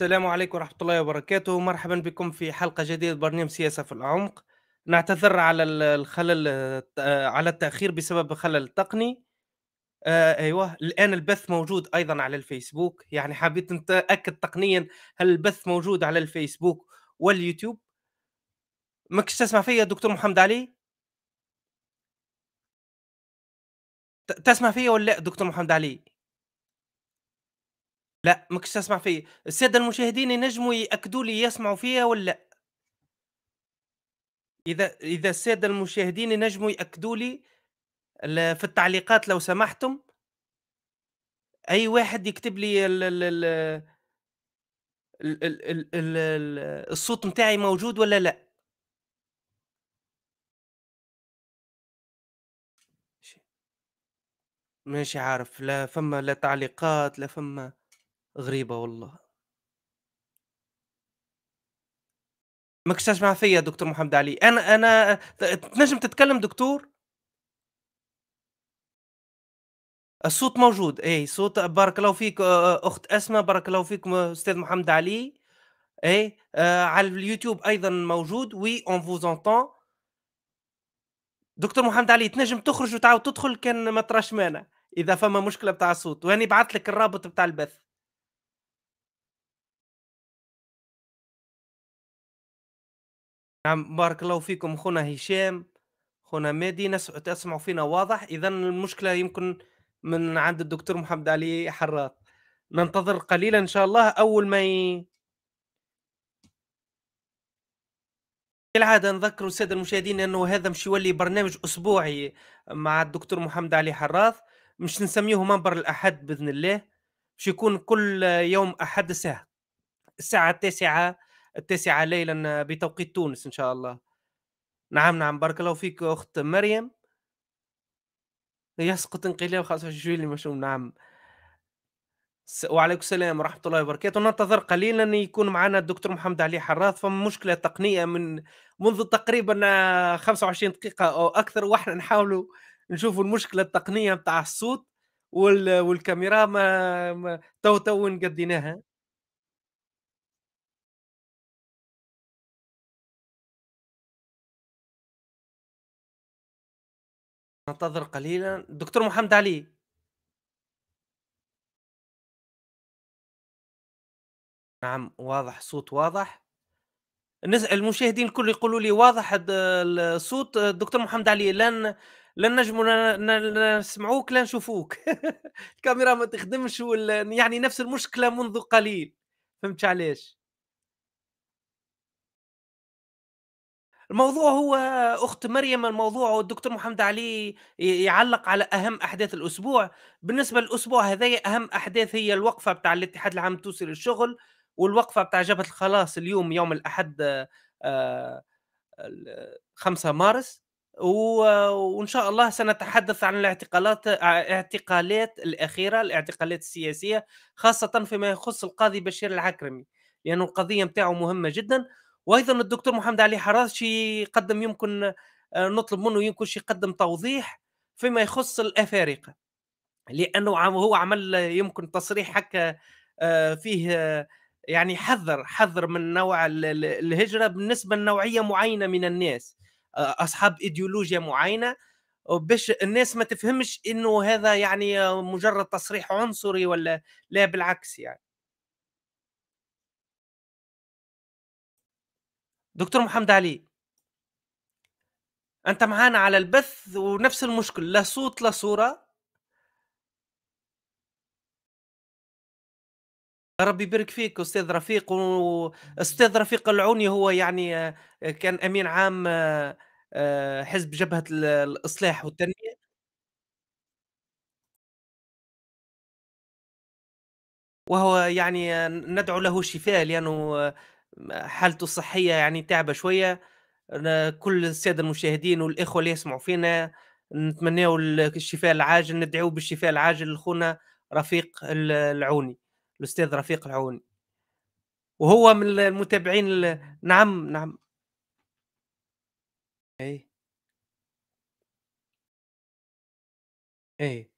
السلام عليكم ورحمة الله وبركاته مرحبا بكم في حلقة جديدة برنامج سياسة في العمق نعتذر على الخلل آه، على التأخير بسبب خلل تقني آه أيوه الآن البث موجود أيضا على الفيسبوك يعني حبيت نتأكد تقنيا هل البث موجود على الفيسبوك واليوتيوب ماكش تسمع فيا دكتور محمد علي تسمع فيا ولا لا دكتور محمد علي لأ، ما كنتش تسمع فيّا، السادة المشاهدين ينجموا يأكدوا لي يسمعوا فيّا ولا لأ. إذا إذا السادة المشاهدين ينجموا يأكدوا لي في التعليقات لو سمحتم أي واحد يكتب لي ال ال ال ال ال الصوت متاعي موجود ولا لأ. ماشي مش عارف، لا فما لا تعليقات، لا فما غريبة والله. ما كنتش مع فيا دكتور محمد علي انا انا تنجم تتكلم دكتور الصوت موجود اي صوت بارك الله فيك اخت اسماء بارك الله فيك استاذ محمد علي اي آه على اليوتيوب ايضا موجود وي اون فوز انتون دكتور محمد علي تنجم تخرج وتعاود تدخل كان ما تراش مانا اذا فما مشكله بتاع الصوت واني بعث لك الرابط بتاع البث نعم بارك الله فيكم خونا هشام خونا مادي نس... تسمعوا فينا واضح اذا المشكله يمكن من عند الدكتور محمد علي حراط ننتظر قليلا ان شاء الله اول ما ي... كالعاده نذكر الساده المشاهدين انه هذا مش يولي برنامج اسبوعي مع الدكتور محمد علي حراث مش نسميه منبر الاحد باذن الله مش يكون كل يوم احد ساعه الساعه التاسعه التاسعة ليلا بتوقيت تونس إن شاء الله نعم نعم بارك الله فيك أخت مريم يسقط انقلاب خاصة جويلي المشؤوم نعم وعليكم السلام ورحمة الله وبركاته ننتظر قليلا يكون معنا الدكتور محمد علي حراث فما مشكلة تقنية من منذ تقريبا 25 دقيقة أو أكثر وإحنا نحاولوا نشوفوا المشكلة التقنية بتاع الصوت والكاميرا ما تو تو قديناها ننتظر قليلا دكتور محمد علي نعم واضح صوت واضح المشاهدين الكل يقولوا لي واضح الصوت دكتور محمد علي لن لن نجم نسمعوك لن نشوفوك الكاميرا ما تخدمش يعني نفس المشكله منذ قليل فهمت علاش الموضوع هو اخت مريم الموضوع والدكتور محمد علي يعلق على اهم احداث الاسبوع بالنسبه للاسبوع هذايا اهم احداث هي الوقفه بتاع الاتحاد العام التونسي للشغل والوقفه بتاع جبهه الخلاص اليوم يوم الاحد 5 آه، مارس وان شاء الله سنتحدث عن الاعتقالات آه، اعتقالات الاخيره الاعتقالات السياسيه خاصه فيما يخص القاضي بشير العكرمي لأن القضيه نتاعو مهمه جدا وايضا الدكتور محمد علي حراشي قدم يمكن آه، نطلب منه يمكن شي يقدم توضيح فيما يخص الافارقه لانه هو عمل يمكن تصريح حكى آه، فيه آه، يعني حذر حذر من نوع الهجره بالنسبه لنوعيه معينه من الناس اصحاب ايديولوجيا معينه باش الناس ما تفهمش انه هذا يعني مجرد تصريح عنصري ولا لا بالعكس يعني دكتور محمد علي انت معانا على البث ونفس المشكل لا صوت لا صوره ربي يبارك فيك استاذ رفيق استاذ رفيق العوني هو يعني آه، كان امين عام آه، آه، حزب جبهه الاصلاح والتنميه وهو يعني ندعو له شفاء لانه حالته الصحيه يعني تعبه شويه كل الساده المشاهدين والاخوه اللي يسمعوا فينا نتمناو الشفاء العاجل ندعو بالشفاء العاجل لخونا رفيق العوني الاستاذ رفيق العوني وهو من المتابعين ال... نعم نعم اي اي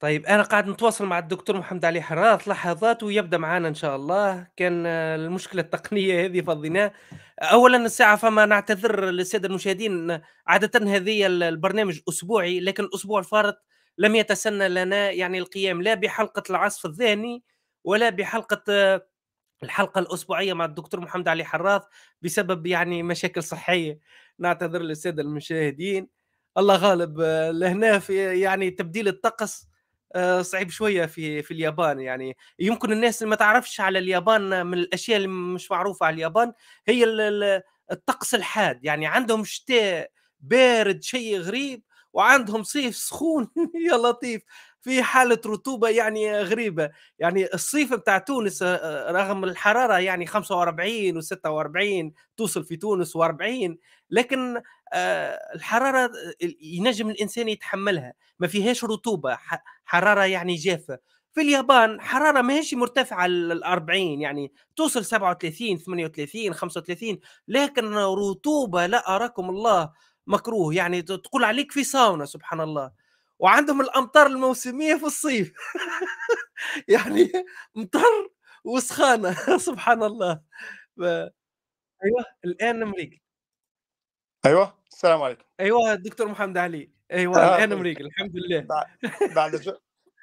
طيب أنا قاعد نتواصل مع الدكتور محمد علي حراث لحظات ويبدأ معانا إن شاء الله كان المشكلة التقنية هذه فضيناه أولا الساعة فما نعتذر للسادة المشاهدين عادة هذه البرنامج أسبوعي لكن الأسبوع الفارط لم يتسنى لنا يعني القيام لا بحلقة العصف الذهني ولا بحلقة الحلقة الأسبوعية مع الدكتور محمد علي حراث بسبب يعني مشاكل صحية نعتذر للسادة المشاهدين الله غالب لهنا في يعني تبديل الطقس آه، صعيب شويه في في اليابان يعني يمكن الناس ما تعرفش على اليابان من الاشياء اللي مش معروفه على اليابان هي الطقس الحاد يعني عندهم شتاء بارد شيء غريب وعندهم صيف سخون يا لطيف في حاله رطوبه يعني غريبه يعني الصيف بتاع تونس آه، آه، رغم الحراره يعني 45 و46 توصل في تونس و40 لكن آه، الحراره ينجم الانسان يتحملها ما فيهاش رطوبه حراره يعني جافه في اليابان حراره ماهيش مرتفعه ل 40 يعني توصل 37 38 35 لكن رطوبه لا اراكم الله مكروه يعني تقول عليك في ساونا سبحان الله وعندهم الامطار الموسميه في الصيف يعني مطر وسخانه سبحان الله ب... ايوه الان امريكا ايوه السلام عليكم ايوه الدكتور محمد علي ايوه آه. الان امريكا الحمد لله بعد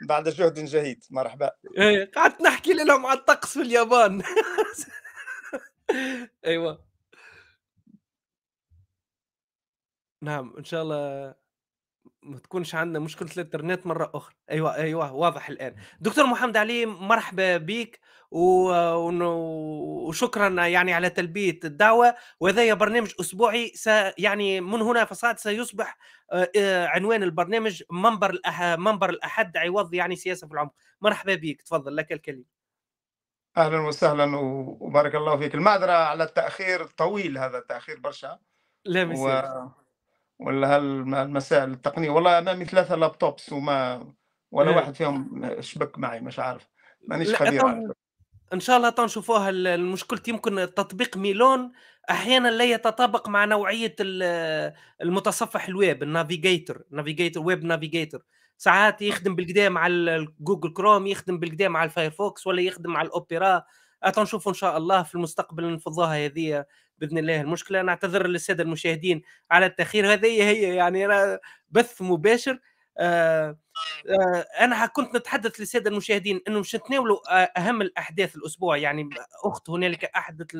بعد جهد جهيد مرحبا ايه قعدت نحكي لهم على الطقس في اليابان ايوه نعم ان شاء الله ما تكونش عندنا مشكله الانترنت مره اخرى ايوه ايوه واضح الان دكتور محمد علي مرحبا بك وشكرا يعني على تلبيه الدعوه وهذا برنامج اسبوعي س يعني من هنا فصاعد سيصبح آه، آه، عنوان البرنامج منبر الأح... منبر الاحد عوض يعني سياسه في العمق مرحبا بك تفضل لك الكلمه اهلا وسهلا وبارك الله فيك المعذره على التاخير الطويل هذا التاخير برشا لا مسير. و... ولا هالمسائل التقنيه والله امامي ثلاثه لابتوبس وما ولا إيه. واحد فيهم شبك معي مش عارف مانيش خبير ان شاء الله تنشوفوها المشكلة يمكن تطبيق ميلون احيانا لا يتطابق مع نوعيه المتصفح الويب النافيجيتور نافيجيتور ويب نافيجيتور ساعات يخدم بالكدا مع جوجل كروم يخدم بالكدا مع الفايرفوكس ولا يخدم مع الاوبرا تنشوفوا ان شاء الله في المستقبل نفضوها هذه باذن الله المشكله نعتذر للساده المشاهدين على التاخير هذه هي يعني بث مباشر آه، آه، انا كنت نتحدث للساده المشاهدين انه مش نتناولوا اهم الاحداث الاسبوع يعني اخت هنالك احد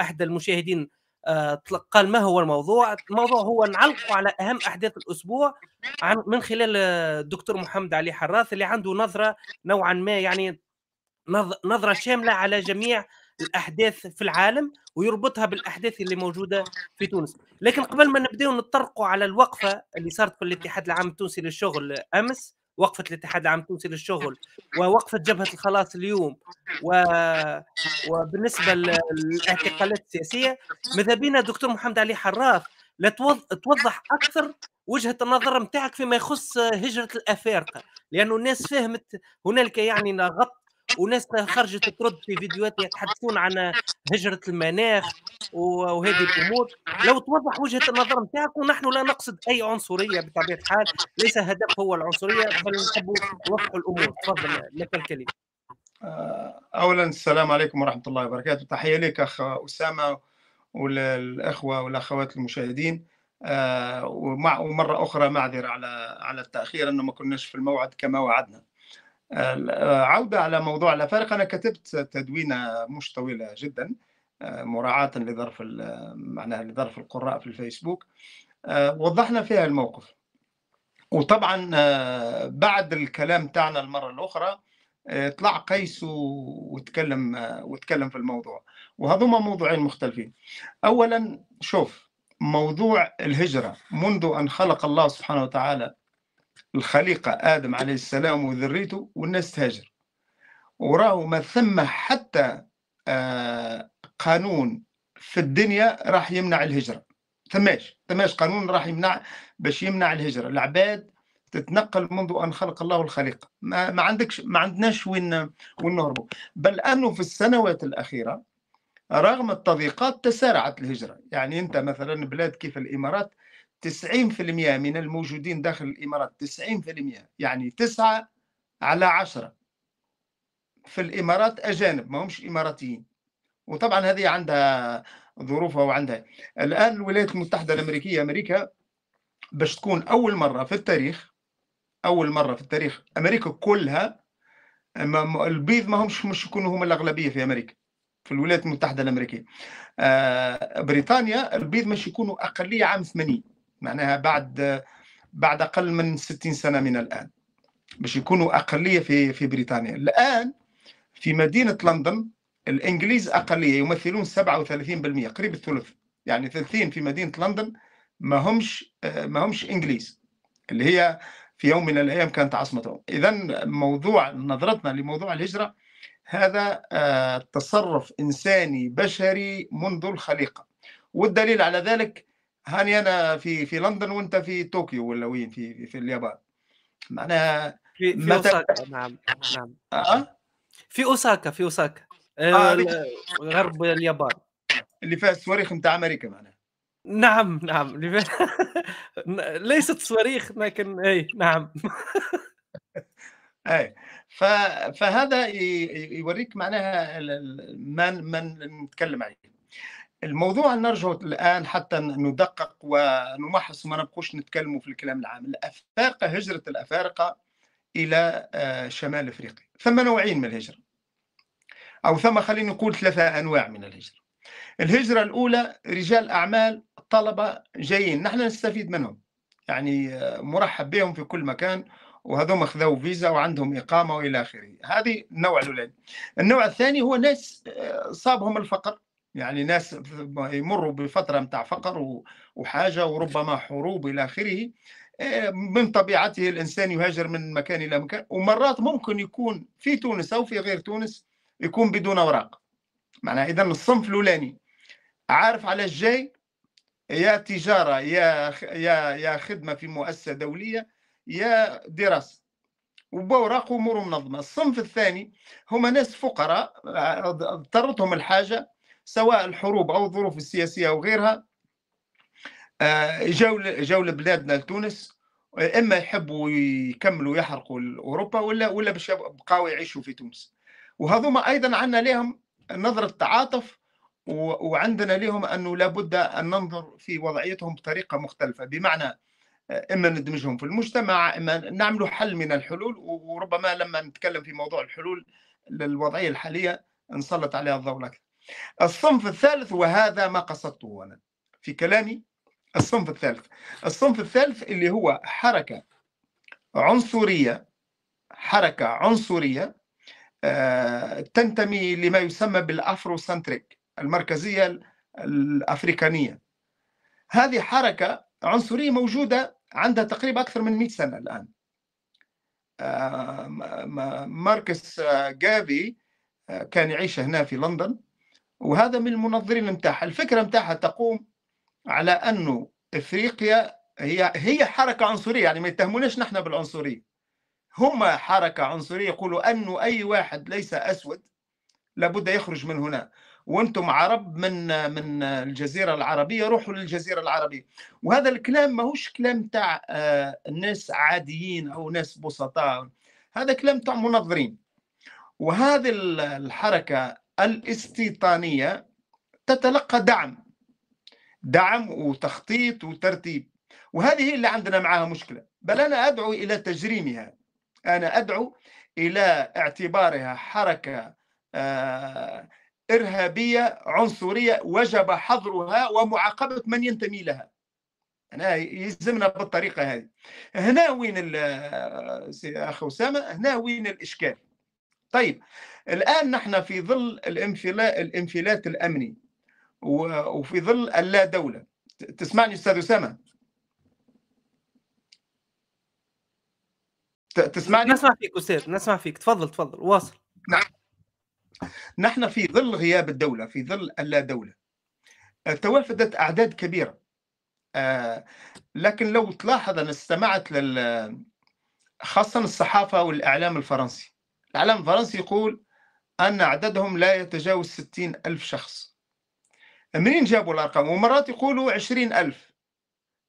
احد المشاهدين آه، قال ما هو الموضوع الموضوع هو نعلق على اهم احداث الاسبوع عن من خلال الدكتور محمد علي حراث اللي عنده نظره نوعا ما يعني نظره شامله على جميع الاحداث في العالم ويربطها بالاحداث اللي موجوده في تونس لكن قبل ما نبداو نطرقوا على الوقفه اللي صارت في الاتحاد العام التونسي للشغل امس وقفه الاتحاد العام التونسي للشغل ووقفه جبهه الخلاص اليوم و... وبالنسبه للاعتقالات السياسيه ماذا بينا دكتور محمد علي حراف لا توضح اكثر وجهه النظر نتاعك فيما يخص هجره الافارقه لانه الناس فهمت هنالك يعني غط وناس خرجت ترد في فيديوهات يتحدثون عن هجره المناخ وهذه الامور لو توضح وجهه النظر نتاعك ونحن لا نقصد اي عنصريه بطبيعه الحال ليس هدف هو العنصريه بل نحب نوضح الامور تفضل لك الكلمه آه، اولا السلام عليكم ورحمه الله وبركاته تحيه لك اخ اسامه والاخوه والاخوات المشاهدين آه، ومع ومره اخرى معذره على على التاخير انه ما كناش في الموعد كما وعدنا عودة على موضوع الأفارقة أنا كتبت تدوينة مش طويلة جدا مراعاة لظرف معناها لظرف القراء في الفيسبوك وضحنا فيها الموقف وطبعا بعد الكلام تاعنا المرة الأخرى طلع قيس وتكلم وتكلم في الموضوع وهذوما موضوعين مختلفين أولا شوف موضوع الهجرة منذ أن خلق الله سبحانه وتعالى الخليقة آدم عليه السلام وذريته والناس تهاجر وراه ما ثم حتى آه، قانون في الدنيا راح يمنع الهجرة ثماش ثماش قانون راح يمنع باش يمنع الهجرة العباد تتنقل منذ أن خلق الله الخليقة ما, ما عندكش ما عندناش وين وين نهربوا بل أنه في السنوات الأخيرة رغم التضييقات تسارعت الهجرة يعني أنت مثلا بلاد كيف الإمارات 90% من الموجودين داخل الإمارات 90% يعني 9 على 10 في الإمارات أجانب ما همش إماراتيين وطبعا هذه عندها ظروفها وعندها الآن الولايات المتحدة الأمريكية أمريكا باش تكون أول مرة في التاريخ أول مرة في التاريخ أمريكا كلها البيض ما همش مش يكونوا هم الأغلبية في أمريكا في الولايات المتحدة الأمريكية آه، بريطانيا البيض مش يكونوا أقلية عام 80 معناها بعد بعد اقل من 60 سنه من الان باش يكونوا اقليه في في بريطانيا الان في مدينه لندن الانجليز اقليه يمثلون 37% قريب الثلث يعني 30 في مدينه لندن ما همش ما همش انجليز اللي هي في يوم من الايام كانت عاصمتهم اذا موضوع نظرتنا لموضوع الهجره هذا آه، تصرف انساني بشري منذ الخليقه والدليل على ذلك هاني انا في في لندن وانت في طوكيو ولا وين في في اليابان معناها في, في اوساكا نعم نعم أه؟ في اوساكا في اوساكا آه, آه، غرب اليابان اللي فيها الصواريخ نتاع امريكا معناها نعم نعم ليست صواريخ لكن اي نعم اي فهذا يوريك معناها ما من... نتكلم عليه الموضوع نرجع الان حتى ندقق ونمحص ما نبقوش نتكلموا في الكلام العام الافارقه هجره الافارقه الى آه، شمال افريقيا ثم نوعين من الهجره او ثم خليني نقول ثلاثه انواع من الهجره الهجره الاولى رجال اعمال طلبه جايين نحن نستفيد منهم يعني آه، مرحب بهم في كل مكان وهذوم خذوا فيزا وعندهم اقامه والى اخره هذه النوع الاولاني النوع الثاني هو ناس آه، صابهم الفقر يعني ناس يمروا بفتره نتاع فقر وحاجه وربما حروب الى اخره من طبيعته الانسان يهاجر من مكان الى مكان ومرات ممكن يكون في تونس او في غير تونس يكون بدون اوراق معناها اذا الصنف الاولاني عارف على الجاي يا تجاره يا يا يا خدمه في مؤسسه دوليه يا دراسه وبوراق امور منظمه الصنف الثاني هما ناس فقراء اضطرتهم الحاجه سواء الحروب أو الظروف السياسية أو غيرها جو آه، جو لبلادنا لتونس آه، اما يحبوا يكملوا يحرقوا اوروبا ولا ولا باش بقاو يعيشوا في تونس وهذوما ايضا عندنا لهم نظره تعاطف وعندنا لهم انه لابد ان ننظر في وضعيتهم بطريقه مختلفه بمعنى آه، اما ندمجهم في المجتمع اما نعملوا حل من الحلول وربما لما نتكلم في موضوع الحلول للوضعيه الحاليه نسلط عليها الضوء اكثر الصنف الثالث وهذا ما قصدته أنا في كلامي الصنف الثالث الصنف الثالث اللي هو حركة عنصرية حركة عنصرية آه، تنتمي لما يسمى بالافرو سنتريك المركزية الأفريقانية هذه حركة عنصرية موجودة عندها تقريبا أكثر من 100 سنة الآن آه، ماركس آه، جافي كان يعيش هنا في لندن وهذا من المنظرين نتاعها الفكره نتاعها تقوم على انه افريقيا هي هي حركه عنصريه يعني ما يتهموناش نحن بالعنصريه هما حركه عنصريه يقولوا انه اي واحد ليس اسود لابد يخرج من هنا وانتم عرب من من الجزيره العربيه روحوا للجزيره العربيه وهذا الكلام ماهوش كلام تاع آه، ناس عاديين او ناس بسطاء هذا كلام تاع منظرين وهذه الحركه الاستيطانية تتلقى دعم دعم وتخطيط وترتيب وهذه اللي عندنا معها مشكلة بل أنا أدعو إلى تجريمها أنا أدعو إلى اعتبارها حركة آه، إرهابية عنصرية وجب حظرها ومعاقبة من ينتمي لها أنا يلزمنا بالطريقة هذه هنا وين آه، أخ أسامة هنا وين الإشكال طيب الآن نحن في ظل الانفلات, الانفلات الأمني وفي ظل اللا دولة تسمعني أستاذ أسامة تسمعني نسمع فيك أستاذ نسمع فيك تفضل تفضل واصل نعم نحن في ظل غياب الدولة في ظل اللا دولة توافدت أعداد كبيرة آه، لكن لو تلاحظ أنا استمعت لل خاصة الصحافة والإعلام الفرنسي الإعلام الفرنسي يقول أن عددهم لا يتجاوز 60 ألف شخص منين جابوا الأرقام ومرات يقولوا 20 ألف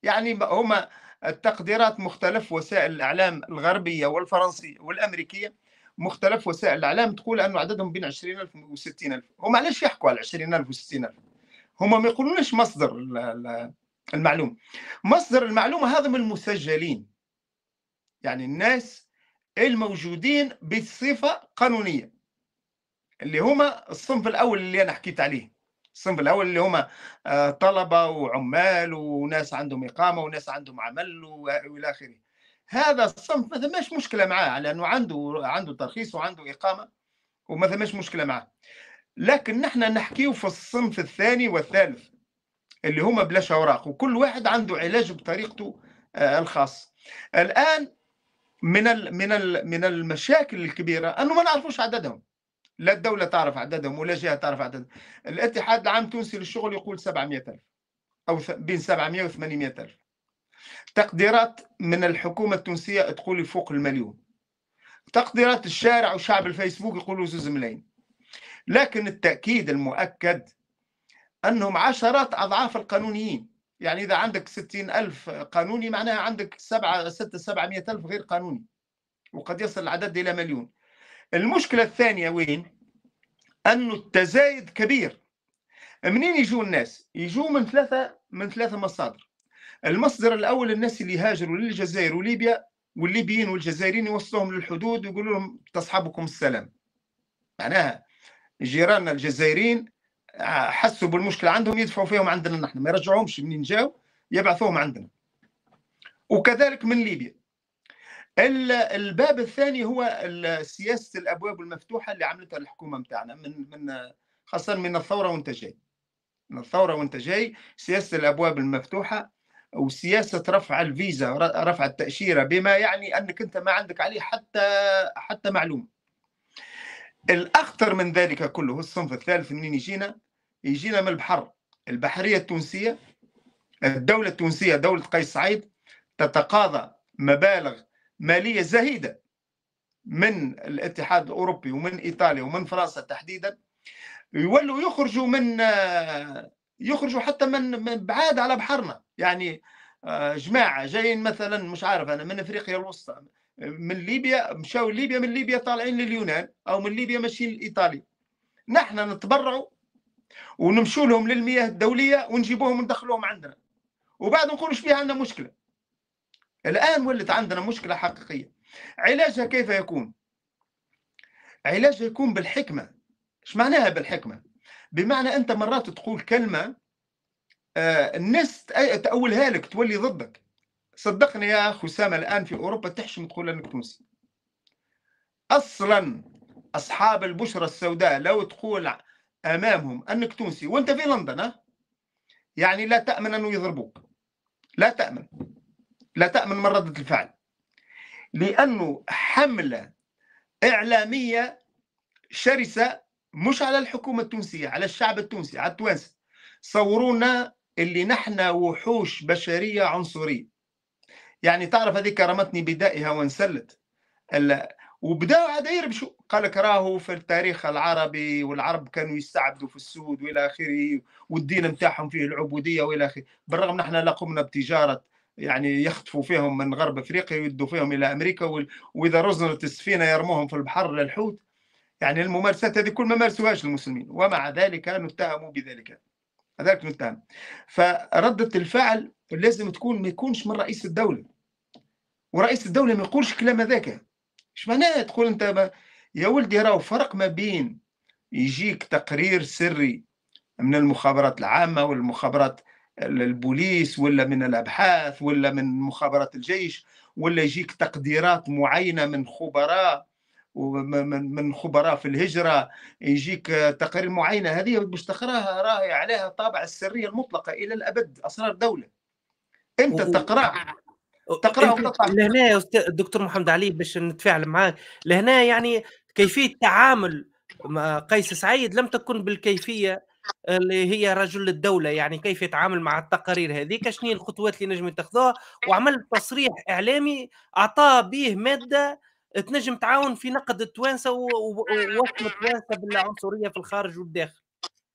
يعني هما التقديرات مختلف وسائل الإعلام الغربية والفرنسية والأمريكية مختلف وسائل الإعلام تقول أن عددهم بين 20 ألف و 60 ألف هما علاش يحكوا على 20 ألف و 60 ألف هما ما يقولونش مصدر المعلومة مصدر المعلومة هذا من المسجلين يعني الناس الموجودين بصفة قانونية اللي هما الصنف الأول اللي أنا حكيت عليه الصنف الأول اللي هما آه، طلبة وعمال وناس عندهم إقامة وناس عندهم عمل وإلى آخره هذا الصنف ما ثماش مشكلة معاه لأنه عنده عنده ترخيص وعنده إقامة وما ثماش مشكلة معاه لكن نحن نحكيو في الصنف الثاني والثالث اللي هما بلاش أوراق وكل واحد عنده علاج بطريقته آه، الخاص الآن من الـ من الـ من المشاكل الكبيره انه ما نعرفوش عددهم لا الدوله تعرف عددهم ولا جهه تعرف عددهم الاتحاد العام التونسي للشغل يقول 700000 او بين 700 و 800000 تقديرات من الحكومه التونسيه تقول فوق المليون تقديرات الشارع وشعب الفيسبوك يقولوا زوز ملايين لكن التاكيد المؤكد انهم عشرات اضعاف القانونيين يعني إذا عندك ستين ألف قانوني معناها عندك سبعة ستة 700 ألف غير قانوني وقد يصل العدد إلى مليون المشكلة الثانية وين؟ أنه التزايد كبير منين يجوا الناس؟ يجوا من ثلاثة من ثلاثة مصادر المصدر الأول الناس اللي هاجروا للجزائر وليبيا والليبيين والجزائريين يوصلوهم للحدود ويقولوا لهم تصحبكم السلام معناها جيراننا الجزائريين حسوا بالمشكله عندهم يدفعوا فيهم عندنا نحن ما يرجعوهمش منين جاوا يبعثوهم عندنا وكذلك من ليبيا الباب الثاني هو سياسه الابواب المفتوحه اللي عملتها الحكومه نتاعنا من من خاصه من الثوره وانت جاي من الثوره وانت جاي سياسه الابواب المفتوحه وسياسه رفع الفيزا رفع التاشيره بما يعني انك انت ما عندك عليه حتى حتى معلومه الاخطر من ذلك كله الصنف الثالث منين يجينا يجينا من البحر البحرية التونسية الدولة التونسية دولة قيس سعيد تتقاضى مبالغ مالية زهيدة من الاتحاد الأوروبي ومن إيطاليا ومن فرنسا تحديدا يولوا يخرجوا من يخرجوا حتى من بعاد على بحرنا يعني آه، جماعة جايين مثلا مش عارف أنا من أفريقيا الوسطى من ليبيا مشاو ليبيا من ليبيا طالعين لليونان أو من ليبيا ماشيين لإيطاليا نحن نتبرعوا ونمشوا لهم للمياه الدوليه ونجيبوهم وندخلوهم عندنا وبعد نقولوا فيها عندنا مشكله الان ولت عندنا مشكله حقيقيه علاجها كيف يكون علاجها يكون بالحكمه ايش معناها بالحكمه بمعنى انت مرات تقول كلمه آه، الناس تاولها لك تولي ضدك صدقني يا اخ اسامه الان في اوروبا تحشم تقول انك تونسي اصلا اصحاب البشره السوداء لو تقول امامهم انك تونسي وانت في لندن ها يعني لا تامن انه يضربوك لا تامن لا تامن من رده الفعل لانه حمله اعلاميه شرسه مش على الحكومه التونسيه على الشعب التونسي على التوانسه صورونا اللي نحن وحوش بشريه عنصريه يعني تعرف هذه كرمتني بدائها وانسلت وبداوا عاد يربشوا قال لك راهو في التاريخ العربي والعرب كانوا يستعبدوا في السود والى اخره والدين نتاعهم فيه العبوديه والى اخره بالرغم نحن لا قمنا بتجاره يعني يخطفوا فيهم من غرب افريقيا ويدوا فيهم الى امريكا واذا رزنت السفينه يرموهم في البحر للحوت يعني الممارسات هذه كل ما مارسوهاش المسلمين ومع ذلك نتهم بذلك هذاك نتهم فردة الفعل لازم تكون ما يكونش من رئيس الدولة ورئيس الدولة ما يقولش كلام هذاك اش معناها تقول انت ب... يا ولدي راهو فرق ما بين يجيك تقرير سري من المخابرات العامه والمخابرات البوليس ولا من الابحاث ولا من مخابرات الجيش ولا يجيك تقديرات معينه من خبراء ومن من خبراء في الهجره يجيك تقارير معينه هذه باش تقراها راهي عليها طابع السريه المطلقه الى الابد اسرار دوله انت تقرا تقرا وتطلع لهنا يا استاذ الدكتور محمد علي باش نتفاعل معاك لهنا يعني كيفيه تعامل مع قيس سعيد لم تكن بالكيفيه اللي هي رجل الدوله يعني كيف يتعامل مع التقارير هذيك شنو الخطوات اللي نجم تاخذوها وعمل تصريح اعلامي اعطاه به ماده تنجم تعاون في نقد التوانسه ووصم التوانسه بالعنصريه في الخارج والداخل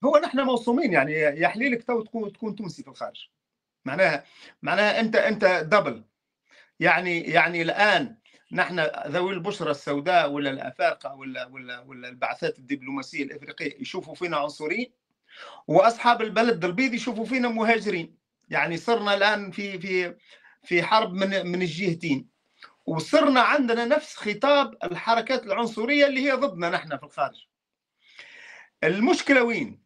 هو نحن موصومين يعني يحليلك تو تكون تكون تونسي في الخارج معناها معناها انت انت دبل يعني يعني الان نحن ذوي البشره السوداء ولا الافارقه ولا ولا ولا البعثات الدبلوماسيه الافريقيه يشوفوا فينا عنصريين واصحاب البلد البيض يشوفوا فينا مهاجرين يعني صرنا الان في في في حرب من من الجهتين وصرنا عندنا نفس خطاب الحركات العنصريه اللي هي ضدنا نحن في الخارج المشكله وين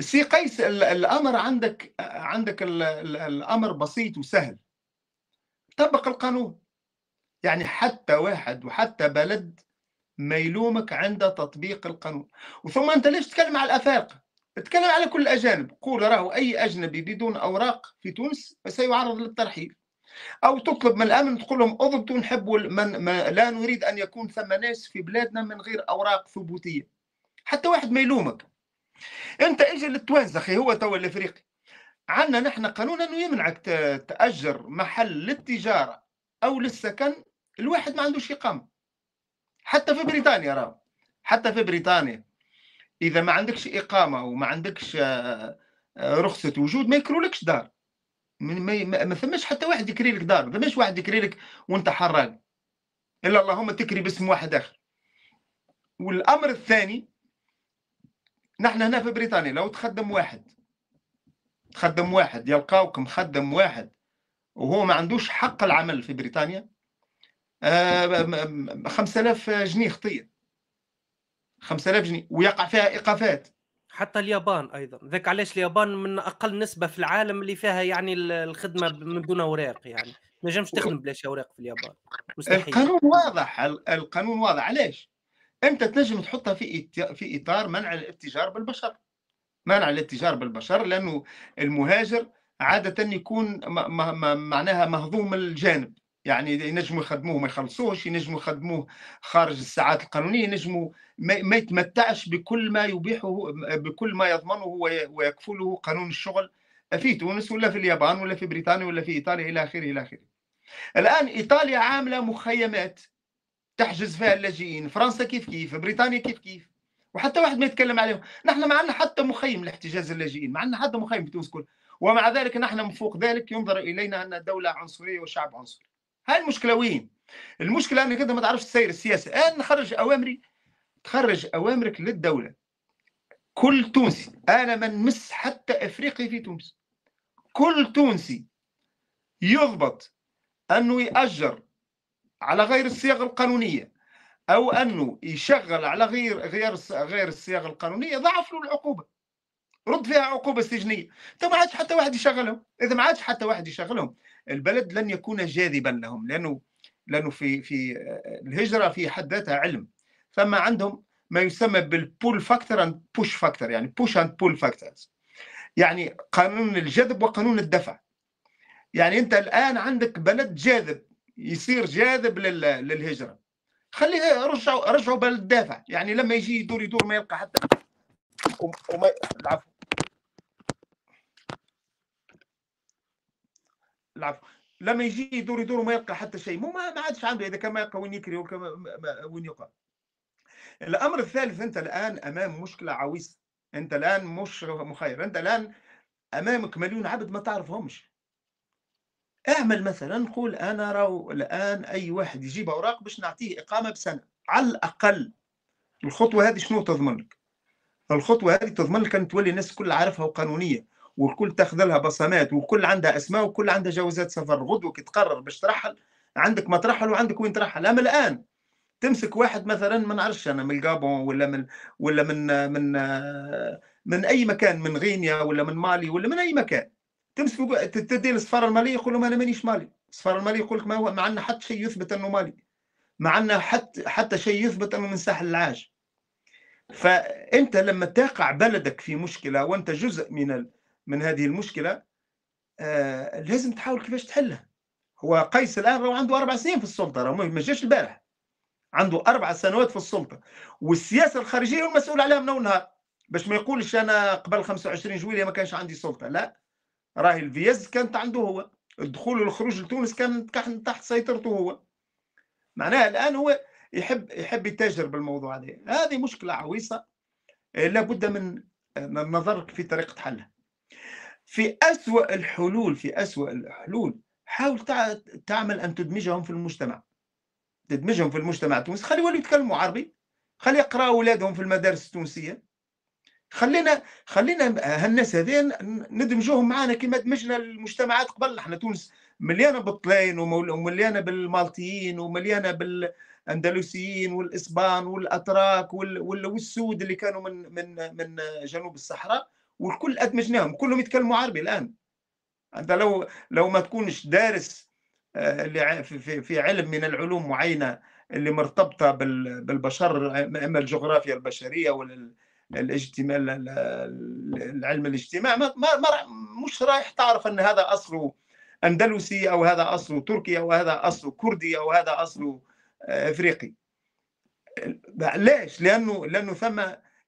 سي قيس الامر عندك عندك الامر بسيط وسهل طبق القانون يعني حتى واحد وحتى بلد ما يلومك عند تطبيق القانون وثم انت ليش تتكلم على الافارقه تتكلم على كل الاجانب قول راه اي اجنبي بدون اوراق في تونس سيعرض للترحيل او تطلب من الامن تقول لهم اضبطوا نحبوا من ما لا نريد ان يكون ثم ناس في بلادنا من غير اوراق ثبوتيه حتى واحد ما يلومك انت اجي للتوانسه اخي هو توا الافريقي عندنا نحن قانون انه يمنعك تاجر محل للتجاره او للسكن الواحد ما عندوش اقامه حتى في بريطانيا راهو حتى في بريطانيا اذا ما عندكش اقامه وما عندكش آه، آه، رخصه وجود ما يكرولكش دار ما, ما حتى واحد يكري لك دار ما ثمش واحد يكري لك وانت حراق الا اللهم تكري باسم واحد اخر والامر الثاني نحن هنا في بريطانيا لو تخدم واحد تخدم واحد يلقاوك مخدم واحد وهو ما عندوش حق العمل في بريطانيا 5000 آه، جنيه خطيه 5000 جنيه ويقع فيها ايقافات حتى اليابان ايضا ذاك علاش اليابان من اقل نسبه في العالم اللي فيها يعني الخدمه من دون اوراق يعني ما نجمش تخدم بلاش اوراق في اليابان مستحيل القانون واضح القانون واضح علاش انت تنجم تحطها في في اطار منع الاتجار بالبشر منع الاتجار بالبشر لأنه المهاجر عادة يكون معناها مهضوم الجانب يعني ينجموا يخدموه ما يخلصوش ينجموا يخدموه خارج الساعات القانونيه ينجموا ما يتمتعش بكل ما يبيحه بكل ما يضمنه ويكفله قانون الشغل في تونس ولا في اليابان ولا في بريطانيا ولا في ايطاليا الى اخره الى اخره. الان ايطاليا عامله مخيمات تحجز فيها اللاجئين، فرنسا كيف كيف، بريطانيا كيف كيف. وحتى واحد ما يتكلم عليهم نحن ما عندنا حتى مخيم لاحتجاز اللاجئين ما عندنا حتى مخيم في تونس كل ومع ذلك نحن من فوق ذلك ينظر الينا ان الدوله عنصريه وشعب عنصري هاي المشكله وين المشكله انك انت ما تعرفش تسير السياسه انا نخرج اوامري تخرج اوامرك للدوله كل تونسي انا ما نمس حتى افريقي في تونس كل تونسي يضبط انه ياجر على غير الصيغ القانونيه او انه يشغل على غير غير غير الصياغه القانونيه ضعف له العقوبه رد فيها عقوبه سجنيه تو طيب ما عادش حتى واحد يشغلهم اذا ما عادش حتى واحد يشغلهم البلد لن يكون جاذبا لهم لانه لانه في في آه، الهجره في حد ذاتها علم ثم عندهم ما يسمى بالبول فاكتور اند بوش فاكتور يعني بوش اند بول فاكتورز يعني قانون الجذب وقانون الدفع يعني انت الان عندك بلد جاذب يصير جاذب للهجره خليه رجعوا رجعوا بالدافع يعني لما يجي يدور يدور ما يلقى حتى وما العفو العفو لما يجي يدور يدور وما يلقى حتى شيء مو ما عادش عنده اذا كان ما يلقى وين يكري وكما وين يقع الامر الثالث انت الان امام مشكله عويصه انت الان مش مخير انت الان امامك مليون عبد ما تعرفهمش اعمل مثلا قول انا راهو الان اي واحد يجيب اوراق باش نعطيه اقامه بسنه على الاقل الخطوه هذه شنو تضمن لك؟ الخطوه هذه تضمن لك ان تولي الناس الكل عارفها وقانونيه والكل تاخذ لها بصمات والكل عندها اسماء وكل عندها جوازات سفر غدوه كي تقرر باش ترحل عندك ما ترحل وعندك وين ترحل اما الان تمسك واحد مثلا ما نعرفش انا من الجابون ولا من ولا من من من اي مكان من غينيا ولا من مالي ولا من اي مكان تمسك تدي للسفاره الماليه يقول لهم انا مانيش مالي السفاره الماليه يقول لك ما هو ما عندنا حتى شيء يثبت انه مالي ما عندنا حتى حتى شيء يثبت انه من ساحل العاج فانت لما تقع بلدك في مشكله وانت جزء من ال... من هذه المشكله آه لازم تحاول كيفاش تحلها هو قيس الان راهو عنده اربع سنين في السلطه راهو ما جاش البارح عنده اربع سنوات في السلطه والسياسه الخارجيه هو المسؤول عليها من اول نهار باش ما يقولش انا قبل 25 جويليه ما كانش عندي سلطه لا راهي الفيز كانت عنده هو الدخول والخروج لتونس كان تحت سيطرته هو معناها الان هو يحب يحب يتاجر بالموضوع هذا هذه مشكله عويصه آه، لابد من النظر آه، في طريقه حلها في أسوأ الحلول في أسوأ الحلول حاول تعمل أن تدمجهم في المجتمع تدمجهم في المجتمع التونسي خلي يولوا يتكلموا عربي خلي يقراوا أولادهم في المدارس التونسية خلينا خلينا هالناس هذين ندمجوهم معانا كما دمجنا المجتمعات قبل احنا تونس مليانه بالطلاين ومليانه بالمالطيين ومليانه بالاندلسيين والاسبان والاتراك والسود اللي كانوا من من من جنوب الصحراء والكل ادمجناهم كلهم يتكلموا عربي الان انت لو لو ما تكونش دارس آه، في علم من العلوم معينه اللي مرتبطه بالبشر اما الجغرافيا البشريه ولا الاجتماع العلم الاجتماع ما, ما مش رايح تعرف ان هذا اصله اندلسي او هذا اصله تركي او هذا اصله كردي او هذا اصله آه، افريقي ليش لانه لانه ثم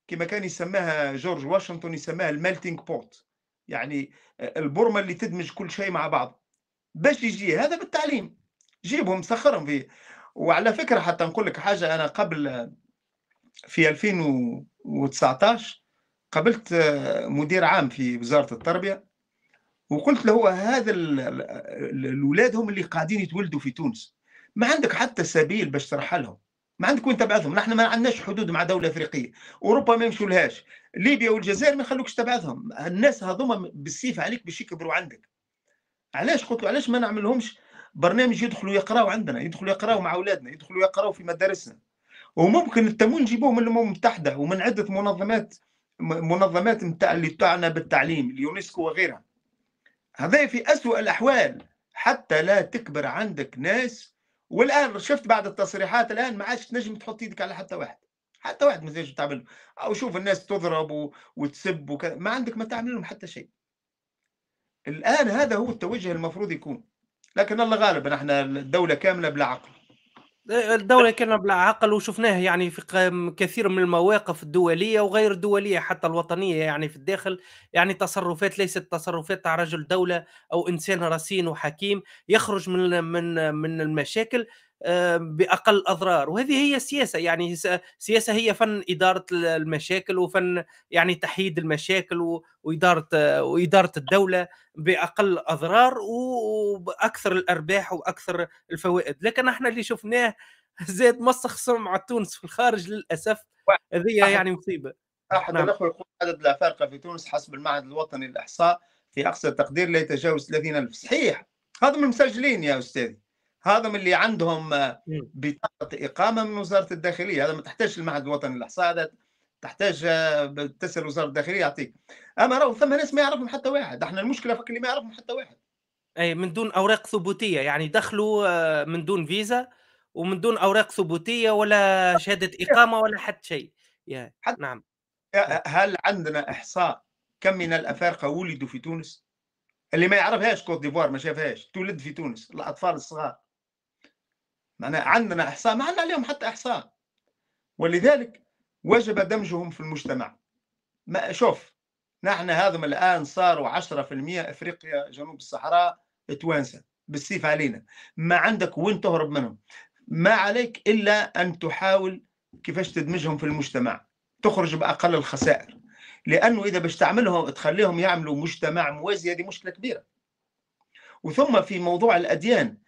كما كان يسماها جورج واشنطن يسماها الميلتينج بوت يعني آه، البرمه اللي تدمج كل شيء مع بعض باش يجي هذا بالتعليم جيبهم سخرهم فيه وعلى فكره حتى نقول لك حاجه انا قبل آه، في 2000 2019 قابلت آه، مدير عام في وزاره التربيه وقلت له هذا الاولاد هم اللي قاعدين يتولدوا في تونس ما عندك حتى سبيل باش ترحلهم ما عندك وين تبعثهم نحن ما عندناش حدود مع دوله افريقيه اوروبا ما يمشوا لهاش ليبيا والجزائر ما يخلوكش تبعثهم الناس هذوما بالسيف عليك باش يكبروا عندك علاش قلت له علاش ما نعملهمش برنامج يدخلوا يقراوا عندنا يدخلوا يقراوا مع اولادنا يدخلوا يقراوا في مدارسنا وممكن التموين نجيبوه من الامم المتحده ومن عده منظمات منظمات نتاع اللي تعنى بالتعليم اليونسكو وغيرها هذا في أسوأ الأحوال حتى لا تكبر عندك ناس والآن شفت بعد التصريحات الآن ما عادش تنجم تحط يدك على حتى واحد حتى واحد ما تنجم تعمل أو شوف الناس تضرب وتسب وكذا ما عندك ما تعمل لهم حتى شيء الآن هذا هو التوجه المفروض يكون لكن الله غالب احنا الدولة كاملة بلا عقل الدولة كان بلا عقل وشفناه يعني في كثير من المواقف الدولية وغير الدولية حتى الوطنية يعني في الداخل يعني تصرفات ليست تصرفات رجل دولة أو إنسان رصين وحكيم يخرج من من من المشاكل آه، باقل اضرار وهذه هي السياسه يعني السياسه هي فن اداره المشاكل وفن يعني تحييد المشاكل واداره واداره الدوله باقل اضرار وباكثر الارباح واكثر الفوائد لكن احنا اللي شفناه زاد مسخ سمعه تونس في الخارج للاسف هذه يعني مصيبه احد نعم. الاخوه يقول عدد الافارقه في تونس حسب المعهد الوطني للاحصاء في اقصى تقدير لا يتجاوز 30000 صحيح هذا من المسجلين يا استاذي هذا من اللي عندهم آه، بطاقه اقامه من وزاره الداخليه هذا ما تحتاج المعهد الوطني للاحصاء هذا تحتاج آه، تسال وزاره الداخليه يعطيك اما راهو ثم ناس ما يعرفهم حتى واحد احنا المشكله فك اللي ما يعرفهم حتى واحد اي من دون اوراق ثبوتيه يعني دخلوا آه، من دون فيزا ومن دون اوراق ثبوتيه ولا شهاده اقامه ولا حتى شيء حتى نعم طيب. هل عندنا احصاء كم من الافارقه ولدوا في تونس اللي ما يعرفهاش كوت ديفوار ما شافهاش تولد في تونس الاطفال الصغار معناها عندنا إحصاء ما عندنا عليهم حتى إحصاء ولذلك وجب دمجهم في المجتمع ما شوف نحن هذم الآن صاروا 10% إفريقيا جنوب الصحراء توانسة بالسيف علينا ما عندك وين تهرب منهم ما عليك إلا أن تحاول كيفاش تدمجهم في المجتمع تخرج بأقل الخسائر لأنه إذا باش تعملهم تخليهم يعملوا مجتمع موازي هذه مشكلة كبيرة وثم في موضوع الأديان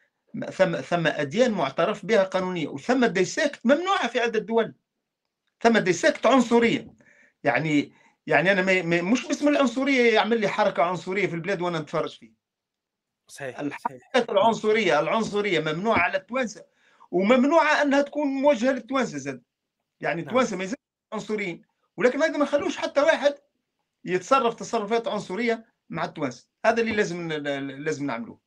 ثم ثم أديان معترف بها قانونيا وثم ديساكت ممنوعة في عدة دول ثم ديساكت عنصرية يعني يعني أنا مش باسم العنصرية يعمل لي حركة عنصرية في البلاد وأنا نتفرج فيه صحيح صحيح. العنصرية العنصرية ممنوعة على التوانسة وممنوعة أنها تكون موجهة للتوانسة زاد يعني نعم. التوانسة ما يزالوا عنصريين ولكن هذا ما نخلوش حتى واحد يتصرف تصرفات عنصرية مع التوانسة هذا اللي لازم لازم نعملوه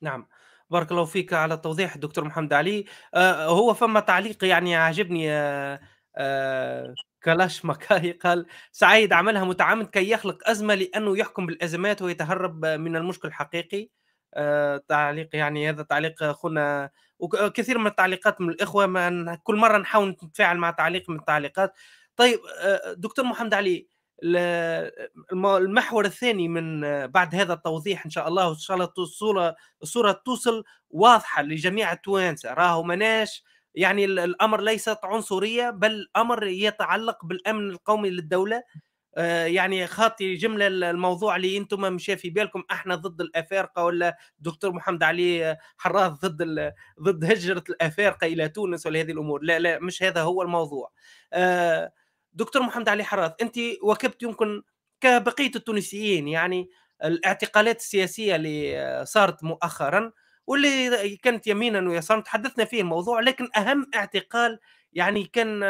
نعم بارك الله فيك على التوضيح دكتور محمد علي آه، هو فما تعليق يعني عجبني آه، آه، كلاش مكاي قال سعيد عملها متعمد كي يخلق أزمة لأنه يحكم بالأزمات ويتهرب من المشكل الحقيقي تعليق يعني هذا تعليق أخونا وكثير من التعليقات من الإخوة ما كل مرة نحاول نتفاعل مع تعليق من التعليقات طيب دكتور محمد علي المحور الثاني من بعد هذا التوضيح ان شاء الله ان شاء الله الصوره الصوره توصل واضحه لجميع التوانسه راهو مناش يعني الامر ليست عنصريه بل امر يتعلق بالامن القومي للدوله آه، يعني خاطي جمله الموضوع اللي انتم مش في بالكم احنا ضد الافارقه ولا دكتور محمد علي حراث ضد ضد هجره الافارقه الى تونس ولا هذه الامور لا لا مش هذا هو الموضوع آه دكتور محمد علي حراث انت واكبت يمكن كبقيه التونسيين يعني الاعتقالات السياسيه اللي صارت مؤخرا واللي كانت يمينا ويسارا تحدثنا فيه الموضوع لكن اهم اعتقال يعني كان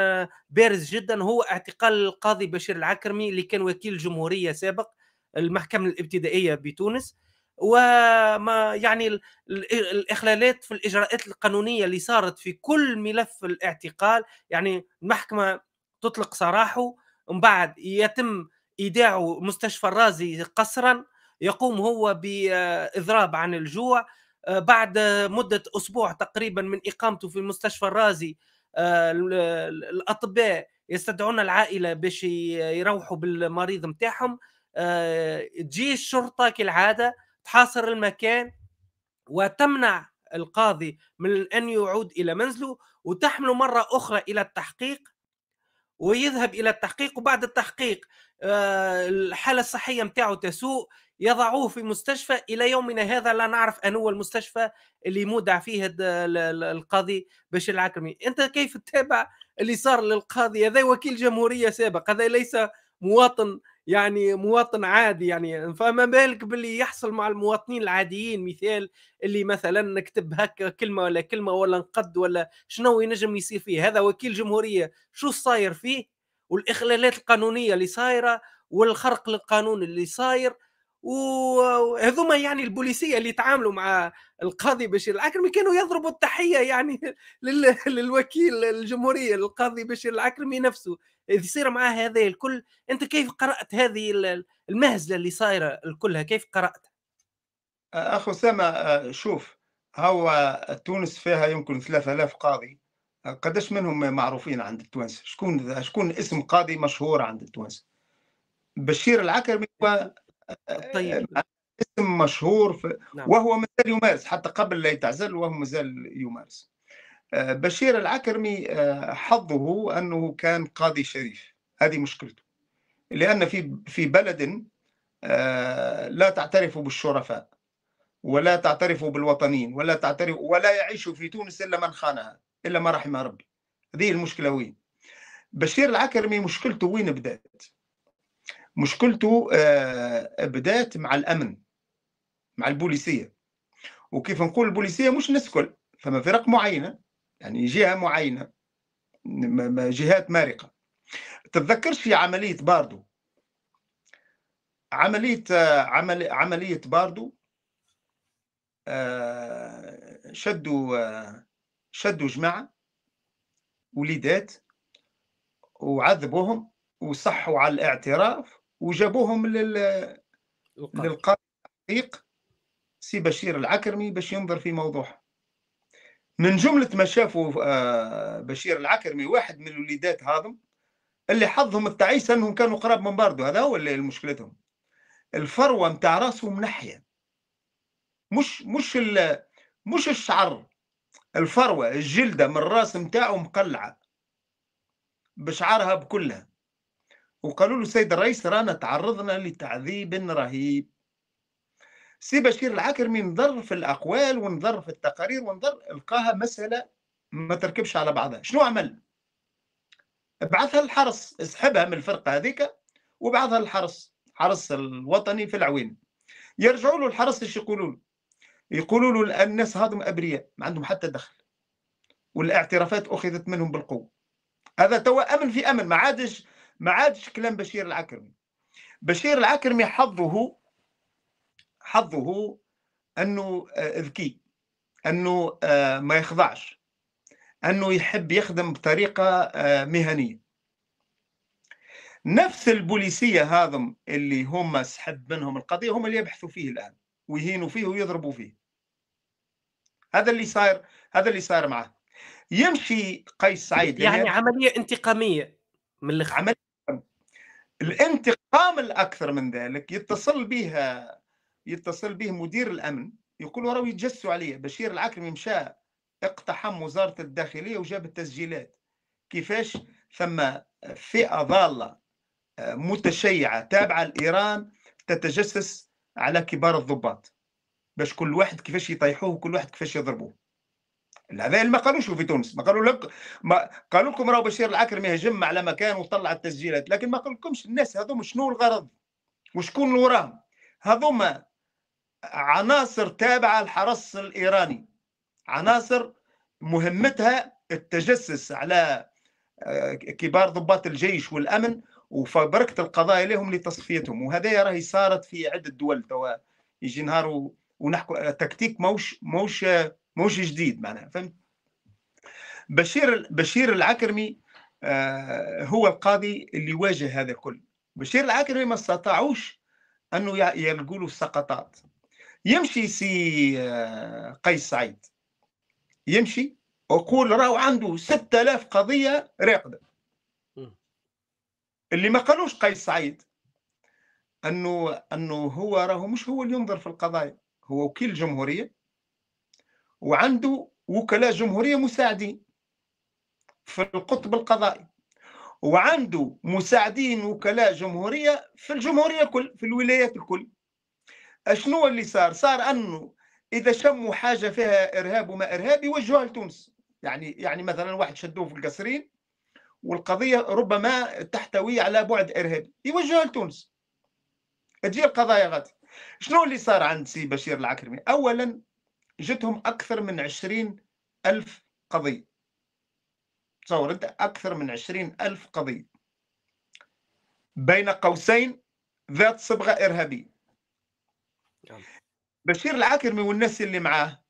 بارز جدا هو اعتقال القاضي بشير العكرمي اللي كان وكيل جمهوريه سابق المحكمه الابتدائيه بتونس وما يعني الاخلالات في الاجراءات القانونيه اللي صارت في كل ملف الاعتقال يعني المحكمه تطلق سراحه ومن بعد يتم ايداع مستشفى الرازي قسرا يقوم هو باضراب عن الجوع آه، بعد مده اسبوع تقريبا من اقامته في مستشفى الرازي آه، الاطباء يستدعون العائله باش يروحوا بالمريض نتاعهم آه، تجي الشرطه كالعاده تحاصر المكان وتمنع القاضي من ان يعود الى منزله وتحمله مره اخرى الى التحقيق ويذهب الى التحقيق وبعد التحقيق آه، الحاله الصحيه نتاعو تسوء يضعوه في مستشفى الى يومنا هذا لا نعرف ان هو المستشفى اللي مودع فيه القاضي بشير العكرمي انت كيف تتابع اللي صار للقاضي هذا وكيل جمهوريه سابق هذا ليس مواطن يعني مواطن عادي يعني فما بالك باللي يحصل مع المواطنين العاديين مثال اللي مثلا نكتب هكا كلمه ولا كلمه ولا نقد ولا شنو ينجم يصير فيه هذا وكيل جمهوريه شو صاير فيه والاخلالات القانونيه اللي صايره والخرق للقانون اللي صاير وهذوما يعني البوليسيه اللي تعاملوا مع القاضي بشير العكرمي كانوا يضربوا التحيه يعني لل... للوكيل الجمهوريه القاضي بشير العكرمي نفسه اذ يصير معاه هذا الكل انت كيف قرات هذه المهزله اللي صايره كلها كيف قرات اخ اسامه شوف هو تونس فيها يمكن 3000 قاضي قداش منهم معروفين عند التوانسه شكون شكون اسم قاضي مشهور عند التوانسه بشير العكرمي طيب آه، اسم مشهور في نعم. وهو مازال يمارس حتى قبل لا يتعزل وهو مازال يمارس آه، بشير العكرمي آه، حظه انه كان قاضي شريف هذه مشكلته لان في في بلد لا تعترف بالشرفاء ولا تعترف بالوطنيين ولا تعترف ولا يعيش في تونس الا من خانها الا ما رحم ربي هذه المشكله وين بشير العكرمي مشكلته وين بدات مشكلته آه، بدات مع الامن مع البوليسيه وكيف نقول البوليسيه مش الناس فما فرق معينه يعني جهه معينه جهات مارقه تتذكرش في عمليه باردو عمليه عمل عمليه باردو آه، شدوا آه، شدوا جماعه وليدات وعذبوهم وصحوا على الاعتراف وجابوهم لل للقاضي سي بشير العكرمي باش ينظر في موضوعها من جملة ما شافوا آه، بشير العكرمي واحد من الوليدات هذم اللي حظهم التعيس انهم كانوا قراب من باردو هذا هو اللي مشكلتهم الفروة نتاع راسه منحية مش مش مش الشعر الفروة الجلدة من الراس نتاعه مقلعة بشعرها بكلها وقالوا له السيد الرئيس رانا تعرضنا لتعذيب رهيب سي بشير العكرمي نظر في الاقوال ونظر في التقارير ونظر لقاها مساله ما تركبش على بعضها شنو عمل بعثها للحرس اسحبها من الفرقه هذيك وبعثها للحرس الحرس الوطني في العوين يرجعوا له الحرس ايش يقولوا له يقولوا له الناس هذم ابرياء ما عندهم حتى دخل والاعترافات اخذت منهم بالقوه هذا توا امن في امن ما عادش ما عادش كلام بشير العكرمي بشير العكرمي حظه حظه انه آه، ذكي انه آه، ما يخضعش انه يحب يخدم بطريقه آه، مهنيه نفس البوليسيه هذم اللي هم سحب منهم القضيه هم اللي يبحثوا فيه الان ويهينوا فيه ويضربوا فيه هذا اللي صاير هذا اللي صاير معاه يمشي قيس سعيد يعني, يعني عمليه انتقاميه من الاخر عمليه الانتقام الاكثر من ذلك يتصل بها يتصل به مدير الامن يقول راهو يتجسسوا عليه بشير العكرمي مشى اقتحم وزاره الداخليه وجاب التسجيلات كيفاش ثم فئه ضاله آه، متشيعه تابعه لايران تتجسس على كبار الضباط باش كل واحد كيفاش يطيحوه وكل واحد كيفاش يضربوه العذائل ما قالوش في تونس ما قالوا لك ما قالوا لكم راهو بشير العكرمي هجم على مكان وطلع التسجيلات لكن ما قال لكمش الناس هذوما شنو الغرض وشكون اللي وراهم هذوما عناصر تابعه للحرس الايراني عناصر مهمتها التجسس على آه، كبار ضباط الجيش والامن وفبركه القضاء لهم لتصفيتهم وهذا راهي صارت في عده دول توا يجي نهار ونحكوا تكتيك موش موش آه، موش جديد معناها فهمت بشير بشير العكرمي آه هو القاضي اللي واجه هذا الكل بشير العكرمي ما استطاعوش انه يلقوا له سقطات يمشي سي آه قيس سعيد يمشي ويقول راهو عنده 6000 قضيه راقده اللي ما قالوش قيس سعيد انه انه هو راهو مش هو اللي ينظر في القضايا هو وكيل الجمهوريه وعنده وكلاء جمهورية مساعدين في القطب القضائي وعنده مساعدين وكلاء جمهورية في الجمهورية الكل في الولايات الكل أشنو اللي صار صار أنه إذا شموا حاجة فيها إرهاب وما إرهاب يوجهوها لتونس يعني يعني مثلا واحد شدوه في القصرين والقضية ربما تحتوي على بعد إرهابي يوجهوها لتونس تجي القضايا غادي شنو اللي صار عند سي بشير العكرمي اولا جتهم أكثر من عشرين ألف قضية تصور أنت أكثر من عشرين ألف قضية بين قوسين ذات صبغة إرهابية نعم. بشير العاكرمي والناس اللي معاه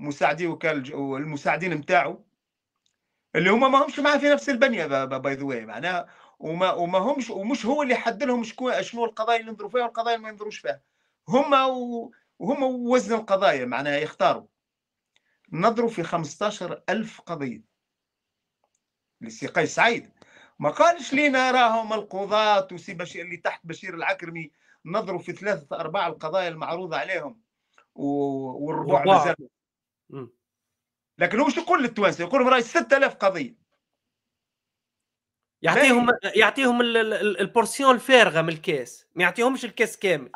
مساعدي وكال والمساعدين نتاعو اللي هما ما همش معاه في نفس البنيه باي ذا واي معناها وما وما همش ومش هو اللي حد لهم شكون شنو القضايا اللي ينظروا فيها والقضايا اللي ما ينظروش فيها هما و... وهم وزن القضايا معناها يختاروا نظروا في 15 ألف قضية لسقاي سعيد ما قالش لينا راهم القضاة وسي بشير اللي تحت بشير العكرمي نظروا في ثلاثة أرباع القضايا المعروضة عليهم والربع مازال لكن هو يقول للتوانسه يقول لهم راهي 6000 قضيه يعطيهم يعطيهم البورسيون الفارغه من الكاس ما يعطيهمش الكاس كامل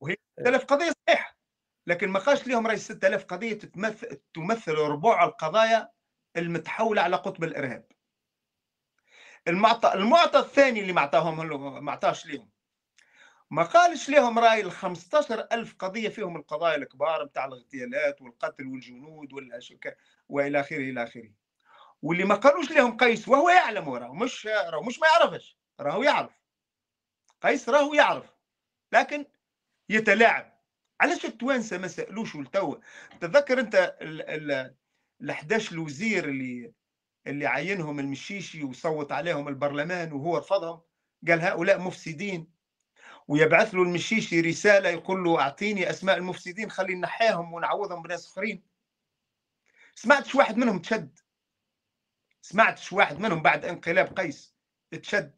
وهي 6000 إيه. قضيه صحيحة لكن ما قالش لهم راهي 6000 قضيه تمثل تمثل ربع القضايا المتحوله على قطب الارهاب المعطى المعطى الثاني اللي ما عطاهم ما عطاش لهم ما قالش لهم راي ال 15000 قضيه فيهم القضايا الكبار بتاع الاغتيالات والقتل والجنود والاشكال والى اخره الى اخره واللي ما قالوش لهم قيس وهو يعلم راه مش راه مش ما يعرفش راهو يعرف قيس راهو يعرف لكن يتلاعب علاش التوانسه ما سالوش لتوا تذكر انت ال 11 الوزير اللي اللي عينهم المشيشي وصوت عليهم البرلمان وهو رفضهم قال هؤلاء مفسدين ويبعث له المشيشي رساله يقول له اعطيني اسماء المفسدين خلي نحيهم ونعوضهم بناس اخرين سمعتش واحد منهم تشد سمعتش واحد منهم بعد انقلاب قيس تشد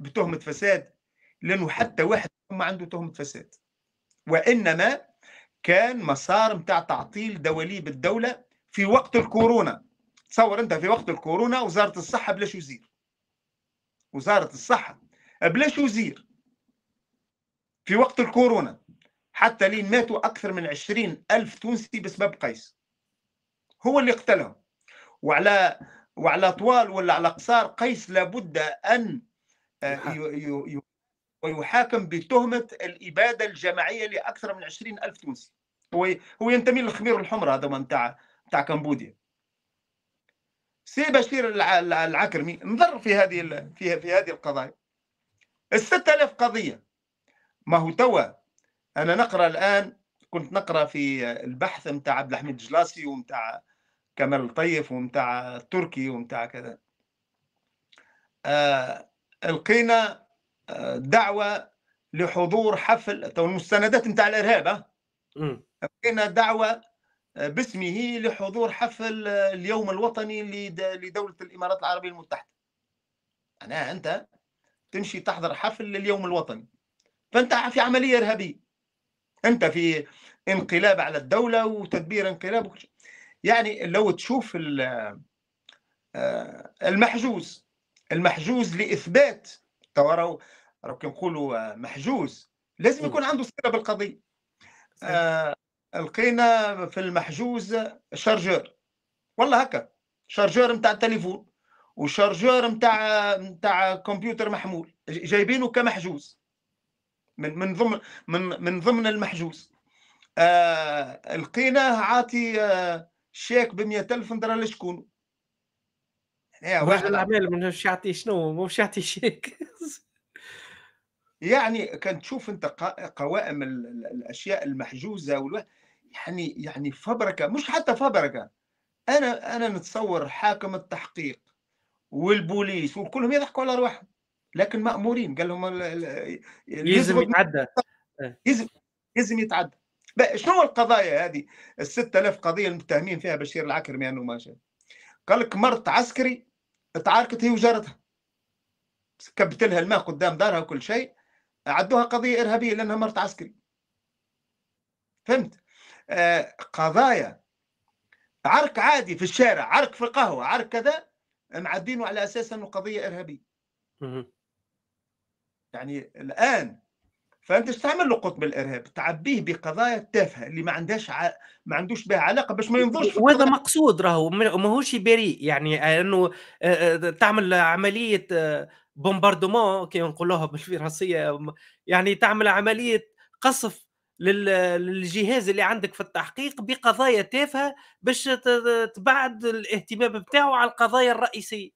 بتهمه فساد لانه حتى واحد ما عنده تهمه فساد وإنما كان مسار نتاع تعطيل دواليب الدولة في وقت الكورونا تصور أنت في وقت الكورونا وزارة الصحة بلاش وزير وزارة الصحة بلاش وزير في وقت الكورونا حتى لين ماتوا أكثر من عشرين ألف تونسي بسبب قيس هو اللي قتلهم وعلى وعلى طوال ولا على قصار قيس لابد أن آه، ويحاكم بتهمة الإبادة الجماعية لأكثر من عشرين ألف تونسي هو هو ينتمي للخمير الحمر هذا نتاع نتاع كمبوديا سي بشير العكرمي نظر في هذه في في هذه القضايا ال 6000 قضية ما هو توا أنا نقرأ الآن كنت نقرأ في البحث نتاع عبد الحميد جلاسي ونتاع كمال الطيف ونتاع تركي ونتاع كذا آه لقينا دعوه لحضور حفل تو المستندات نتاع الارهاب لقينا دعوه آه، باسمه لحضور حفل آه، اليوم الوطني لدوله الامارات العربيه المتحده معناها انت تمشي تحضر حفل لليوم الوطني فانت في عمليه ارهابيه انت في انقلاب على الدوله وتدبير انقلاب وكل شيء يعني لو تشوف آه، المحجوز المحجوز لاثبات توا راهو راهو كي نقولوا آه، محجوز لازم يكون عنده صله بالقضيه آه لقينا في المحجوز شارجور والله هكا شارجور نتاع التليفون وشارجور نتاع نتاع كمبيوتر محمول جايبينه كمحجوز من من ضمن من من ضمن المحجوز آه لقيناه عاطي آه شيك ب 100000 ندرى لشكون هي واحد الاعمال ما يعطي شنو ما يعطي شيك يعني تشوف انت قوائم الاشياء المحجوزه والو... يعني يعني فبركه مش حتى فبركه انا انا نتصور حاكم التحقيق والبوليس وكلهم يضحكوا على روحهم لكن مامورين قال لهم لازم يتعدى آه، آه. لازم لازم يتعدى شنو القضايا هذه ال 6000 قضيه المتهمين فيها بشير العكرمي انه ما شاء قال لك مرت عسكري تعاركت هي وجارتها كبت لها الماء قدام دارها وكل شيء عدوها قضية إرهابية لأنها مرت عسكري فهمت آه قضايا عرك عادي في الشارع عرك في قهوة عرك كذا معدينه على أساس أنه قضية إرهابية يعني الآن فانت تستعمل قطب الارهاب تعبيه بقضايا تافهه اللي ما عندهاش ع... ما عندوش بها علاقه باش ما ينظرش وهذا مقصود راهو ماهوش بريء يعني آه، انه آه، آه، تعمل عمليه بومباردومون كي نقولوها بالفرنسيه يعني تعمل عمليه قصف للجهاز اللي عندك في التحقيق بقضايا تافهه باش تبعد الاهتمام بتاعه على القضايا الرئيسيه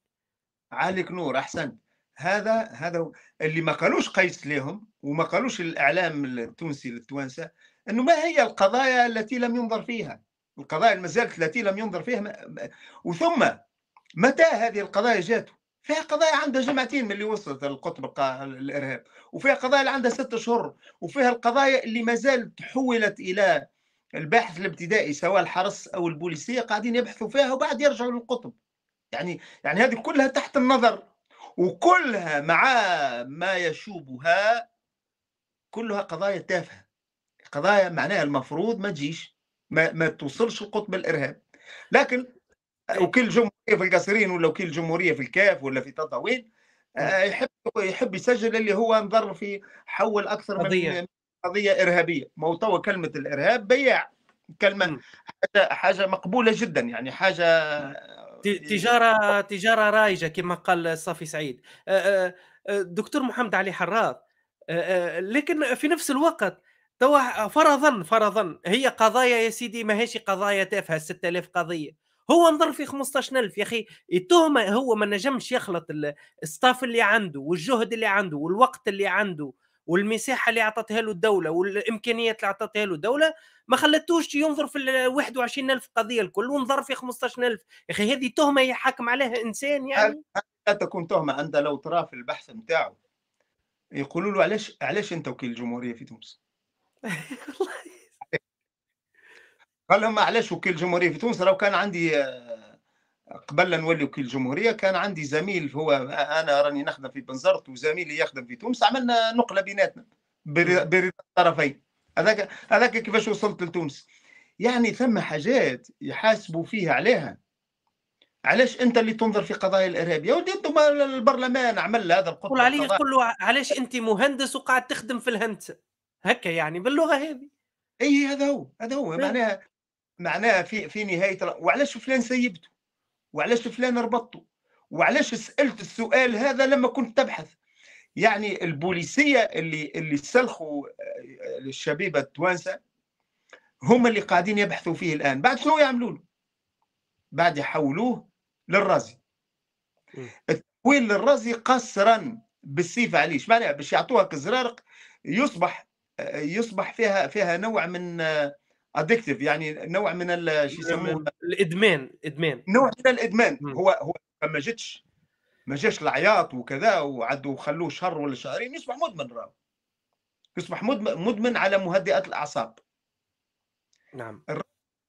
عليك نور احسنت هذا هذا اللي ما قالوش قيس لهم وما قالوش الاعلام التونسي للتوانسه انه ما هي القضايا التي لم ينظر فيها القضايا ما زالت التي لم ينظر فيها وثم متى هذه القضايا جات؟ فيها قضايا عندها جمعتين من اللي وصلت القطب الارهاب وفيها قضايا اللي عندها ست اشهر وفيها القضايا اللي ما زالت حولت الى الباحث الابتدائي سواء الحرس او البوليسيه قاعدين يبحثوا فيها وبعد يرجعوا للقطب يعني يعني هذه كلها تحت النظر وكلها مع ما يشوبها كلها قضايا تافهه قضايا معناها المفروض ما تجيش ما, ما توصلش لقطب الارهاب لكن آه، وكيل الجمهوريه في القصرين ولا وكيل الجمهوريه في الكاف ولا في تطاوين آه، نعم. يحب يحب يسجل اللي هو انظر في حول اكثر قضية. من قضيه ارهابيه ما توا كلمه الارهاب بياع كلمه حاجه مقبوله جدا يعني حاجه نعم. يعني تجاره تجاره رائجه كما قال صافي سعيد دكتور محمد علي حراط لكن في نفس الوقت توا فرضا فرضا هي قضايا يا سيدي ماهيش قضايا تافهه 6000 قضيه هو نظر في 15000 يا اخي التهمه هو ما نجمش يخلط الستاف اللي عنده والجهد اللي عنده والوقت اللي عنده والمساحه اللي اعطتها له الدوله والامكانيات اللي اعطتها له الدوله ما خلتوش ينظر في ال 21000 قضيه الكل ونظر في 15000 يا اخي هذه تهمه يحاكم عليها انسان يعني هل تكون تهمه عند لو تراه في البحث نتاعو يقولوا له علاش علاش انت وكيل الجمهوريه في تونس؟ قال لهم علاش وكيل الجمهوريه في تونس لو كان عندي آه، قبل نولي وكيل الجمهوريه كان عندي زميل هو انا راني نخدم في بنزرت وزميلي يخدم في تونس عملنا نقله بيناتنا برضا الطرفين هذاك هذاك كيفاش وصلت لتونس يعني ثم حاجات يحاسبوا فيها عليها علاش انت اللي تنظر في قضايا الارهاب يا ودي انتم البرلمان عمل هذا القطب قول عليه قول له علاش انت مهندس وقاعد تخدم في الهندسه هكا يعني باللغه هذه اي هذا هو هذا هو معناها معناها في في نهايه وعلاش فلان سيبته وعلاش فلان ربطته وعلاش سالت السؤال هذا لما كنت تبحث يعني البوليسيه اللي اللي سلخوا آه، الشبيبه التوانسه هم اللي قاعدين يبحثوا فيه الان بعد شنو يعملوا له بعد يحولوه للرازي التحويل للرازي قصرا بالسيف عليه معناها باش يعطوها كزرارق يصبح آه، يصبح فيها فيها نوع من آه، ادكتيف يعني نوع من شو يسموه الادمان ادمان نوع من الادمان م. هو هو ما جتش ما جاش العياط وكذا وعدوا وخلوه شهر ولا شهرين يصبح مدمن راهو يصبح مدمن على مهدئات الاعصاب نعم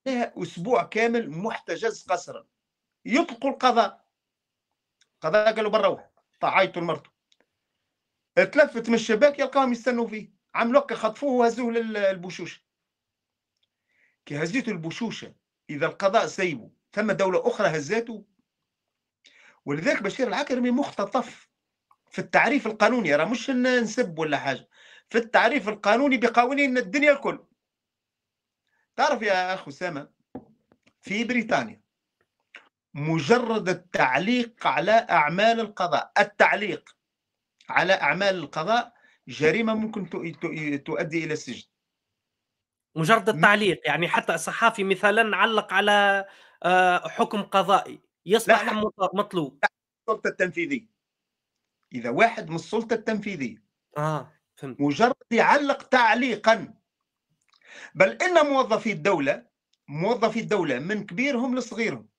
اسبوع كامل محتجز قسرا يطلقوا القضاء القضاء قالوا برا طعايته لمرته تلفت من الشباك يلقاهم يستنوا فيه عملوك خطفوه وهزوه للبشوش كي هزته البشوشة إذا القضاء سيبه ثم دولة أخرى هزته ولذلك بشير العكرمي مختطف في التعريف القانوني راه مش نسب ولا حاجة في التعريف القانوني بقوانين الدنيا الكل تعرف يا أخ أسامة في بريطانيا مجرد التعليق على أعمال القضاء التعليق على أعمال القضاء جريمة ممكن تؤدي إلى السجن مجرد التعليق يعني حتى صحافي مثلا علق على آه، حكم قضائي يصبح مطلوب السلطه التنفيذيه اذا واحد من السلطه التنفيذيه اه فهمت مجرد يعلق تعليقا بل ان موظفي الدوله موظفي الدوله من كبيرهم لصغيرهم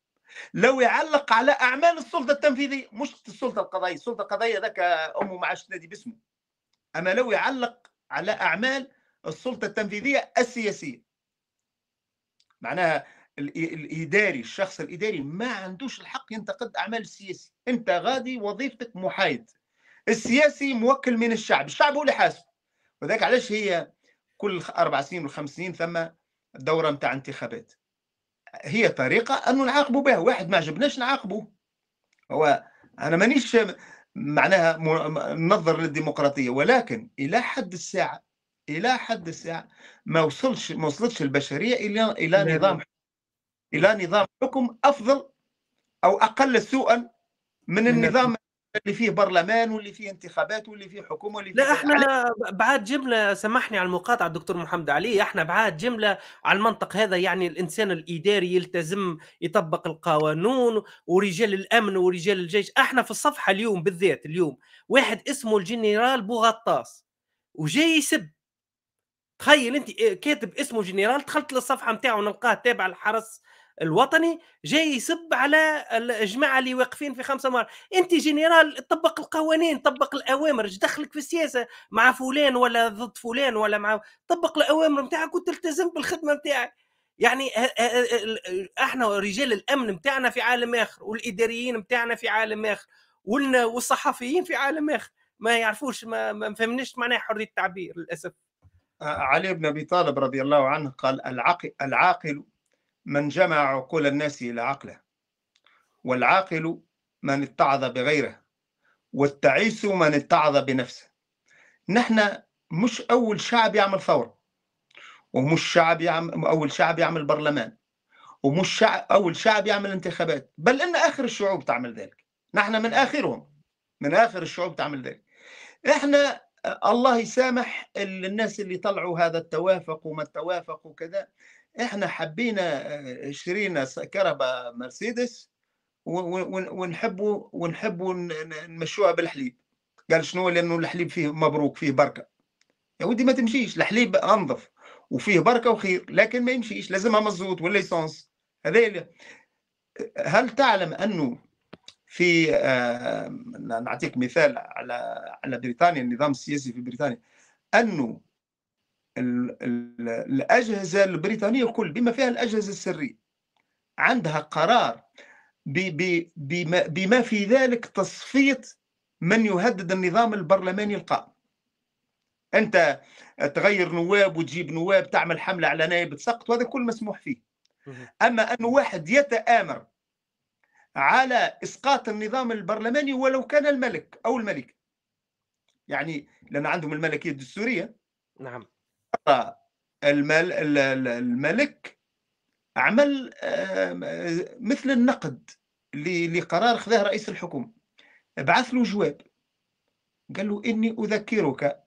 لو يعلق على اعمال السلطه التنفيذيه مش السلطه القضائيه السلطه القضائيه ذاك امه ما عادش تنادي باسمه اما لو يعلق على اعمال السلطة التنفيذية السياسية معناها الإداري الشخص الإداري ما عندوش الحق ينتقد أعمال السياسي أنت غادي وظيفتك محايد السياسي موكل من الشعب الشعب هو اللي حاسب وذاك علاش هي كل أربع سنين وخمس سنين ثم دورة متاع انتخابات هي طريقة أنه نعاقبوا بها واحد ما عجبناش نعاقبه هو أنا مانيش معناها منظر للديمقراطية ولكن إلى حد الساعة الى حد الساعه ما وصلش ما وصلتش البشريه الى الى نعم. نظام الى نظام حكم افضل او اقل سوءا من نعم. النظام اللي فيه برلمان واللي فيه انتخابات واللي فيه حكومه واللي فيه لا احنا بعد جمله سامحني على المقاطعه الدكتور محمد علي احنا بعد جمله على المنطق هذا يعني الانسان الاداري يلتزم يطبق القوانين ورجال الامن ورجال الجيش احنا في الصفحه اليوم بالذات اليوم واحد اسمه الجنرال بوغطاس وجاي يسب تخيل انت آه، كاتب اسمه جنرال دخلت للصفحه نتاعو نلقاه تابع الحرس الوطني جاي يسب على الجماعه اللي واقفين في خمسه مار انت جنرال طبق القوانين طبق الاوامر ايش دخلك في السياسه مع فلان ولا ضد فلان ولا مع طبق الاوامر نتاعك وتلتزم بالخدمه نتاعك يعني آه، آه، احنا رجال الامن نتاعنا في عالم اخر والاداريين نتاعنا في عالم اخر والصحفيين في عالم اخر ما يعرفوش ما, ما فهمناش معناها حريه التعبير للاسف علي بن أبي طالب رضي الله عنه قال العقل, العاقل من جمع عقول الناس إلى عقله والعاقل من اتعظ بغيره والتعيس من اتعظ بنفسه نحن مش أول شعب يعمل ثورة ومش شعب يعمل أول شعب يعمل برلمان ومش شعب أول شعب يعمل انتخابات بل إن آخر الشعوب تعمل ذلك نحن من آخرهم من آخر الشعوب تعمل ذلك احنا الله يسامح الناس اللي طلعوا هذا التوافق وما التوافق وكذا احنا حبينا آه، شرينا كهرباء مرسيدس ونحبوا ونحبوا نمشوها بالحليب قال شنو لانه الحليب فيه مبروك فيه بركه يا ودي ما تمشيش الحليب انظف وفيه بركه وخير لكن ما يمشيش لازمها مزوت والليسانس هذا آه، هل تعلم انه في آه، نعطيك مثال على على بريطانيا النظام السياسي في بريطانيا انه الاجهزه البريطانيه كل بما فيها الاجهزه السريه عندها قرار بما, بما في ذلك تصفيه من يهدد النظام البرلماني القائم انت تغير نواب وتجيب نواب تعمل حمله على نائب تسقط وهذا كل مسموح فيه اما ان واحد يتامر على إسقاط النظام البرلماني ولو كان الملك أو الملك يعني لأن عندهم الملكية الدستورية نعم المل... الملك عمل مثل النقد لقرار خذاه رئيس الحكومة بعث له جواب قال له إني أذكرك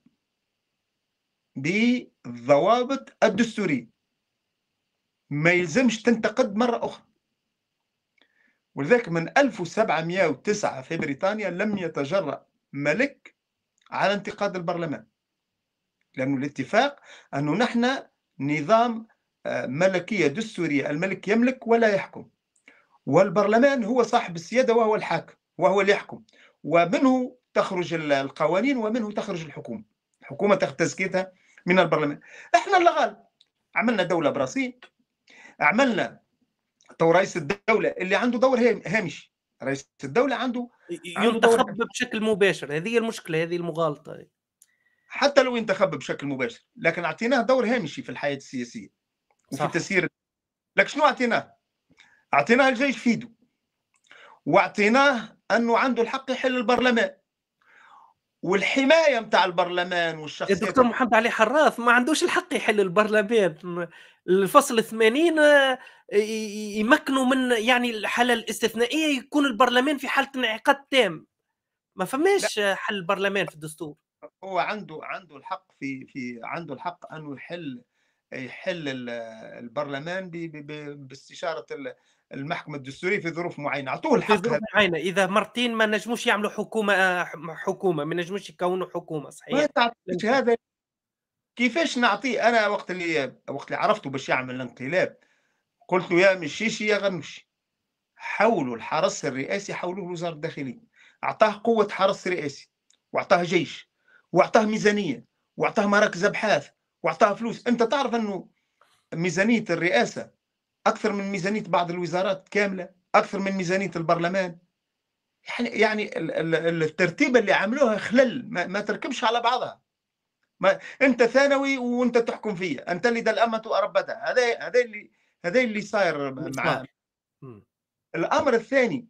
بالضوابط الدستورية ما يلزمش تنتقد مرة أخرى ولذلك من 1709 في بريطانيا لم يتجرأ ملك على انتقاد البرلمان لأن الاتفاق أنه نحن نظام آه، ملكية دستورية الملك يملك ولا يحكم والبرلمان هو صاحب السيادة وهو الحاكم وهو اللي يحكم ومنه تخرج القوانين ومنه تخرج الحكومة الحكومة تاخذ تزكيتها من البرلمان احنا اللغال عملنا دولة براسي عملنا تو رئيس الدوله اللي عنده دور هامشي رئيس الدوله عنده ينتخب بشكل مباشر هذه المشكله هذه المغالطه حتى لو ينتخب بشكل مباشر لكن اعطيناه دور هامشي في الحياه السياسيه وفي صح. تسيير لك شنو اعطيناه؟ اعطيناه الجيش فيدو واعطيناه انه عنده الحق يحل البرلمان والحمايه نتاع البرلمان والشخصيه الدكتور محمد علي حراث ما عندوش الحق يحل البرلمان الفصل 80 آه، يمكنوا من يعني الحاله الاستثنائيه يكون البرلمان في حاله انعقاد تام ما فماش حل البرلمان في الدستور هو عنده عنده الحق في في عنده الحق انه يحل يحل البرلمان باستشاره المحكمه الدستوريه في ظروف معينه اعطوه الحق في ظروف معينه اذا مرتين ما نجموش يعملوا حكومه آه، حكومه ما نجموش يكونوا حكومه صحيح هذا كيفاش نعطيه انا وقت اللي وقت اللي عرفته باش يعمل الانقلاب قلت له يا مشيشي يا غنوشي حولوا الحرس الرئاسي حولوه لوزاره الداخليه اعطاه قوه حرس رئاسي واعطاه جيش واعطاه ميزانيه واعطاه مراكز ابحاث واعطاه فلوس انت تعرف انه ميزانيه الرئاسه أكثر من ميزانية بعض الوزارات كاملة أكثر من ميزانية البرلمان يعني يعني الترتيبة اللي عملوها خلل ما, ما تركبش على بعضها ما أنت ثانوي وأنت تحكم فيا أنت اللي الأمة واربدها هذا هذا اللي هذا اللي صاير معاه الأمر الثاني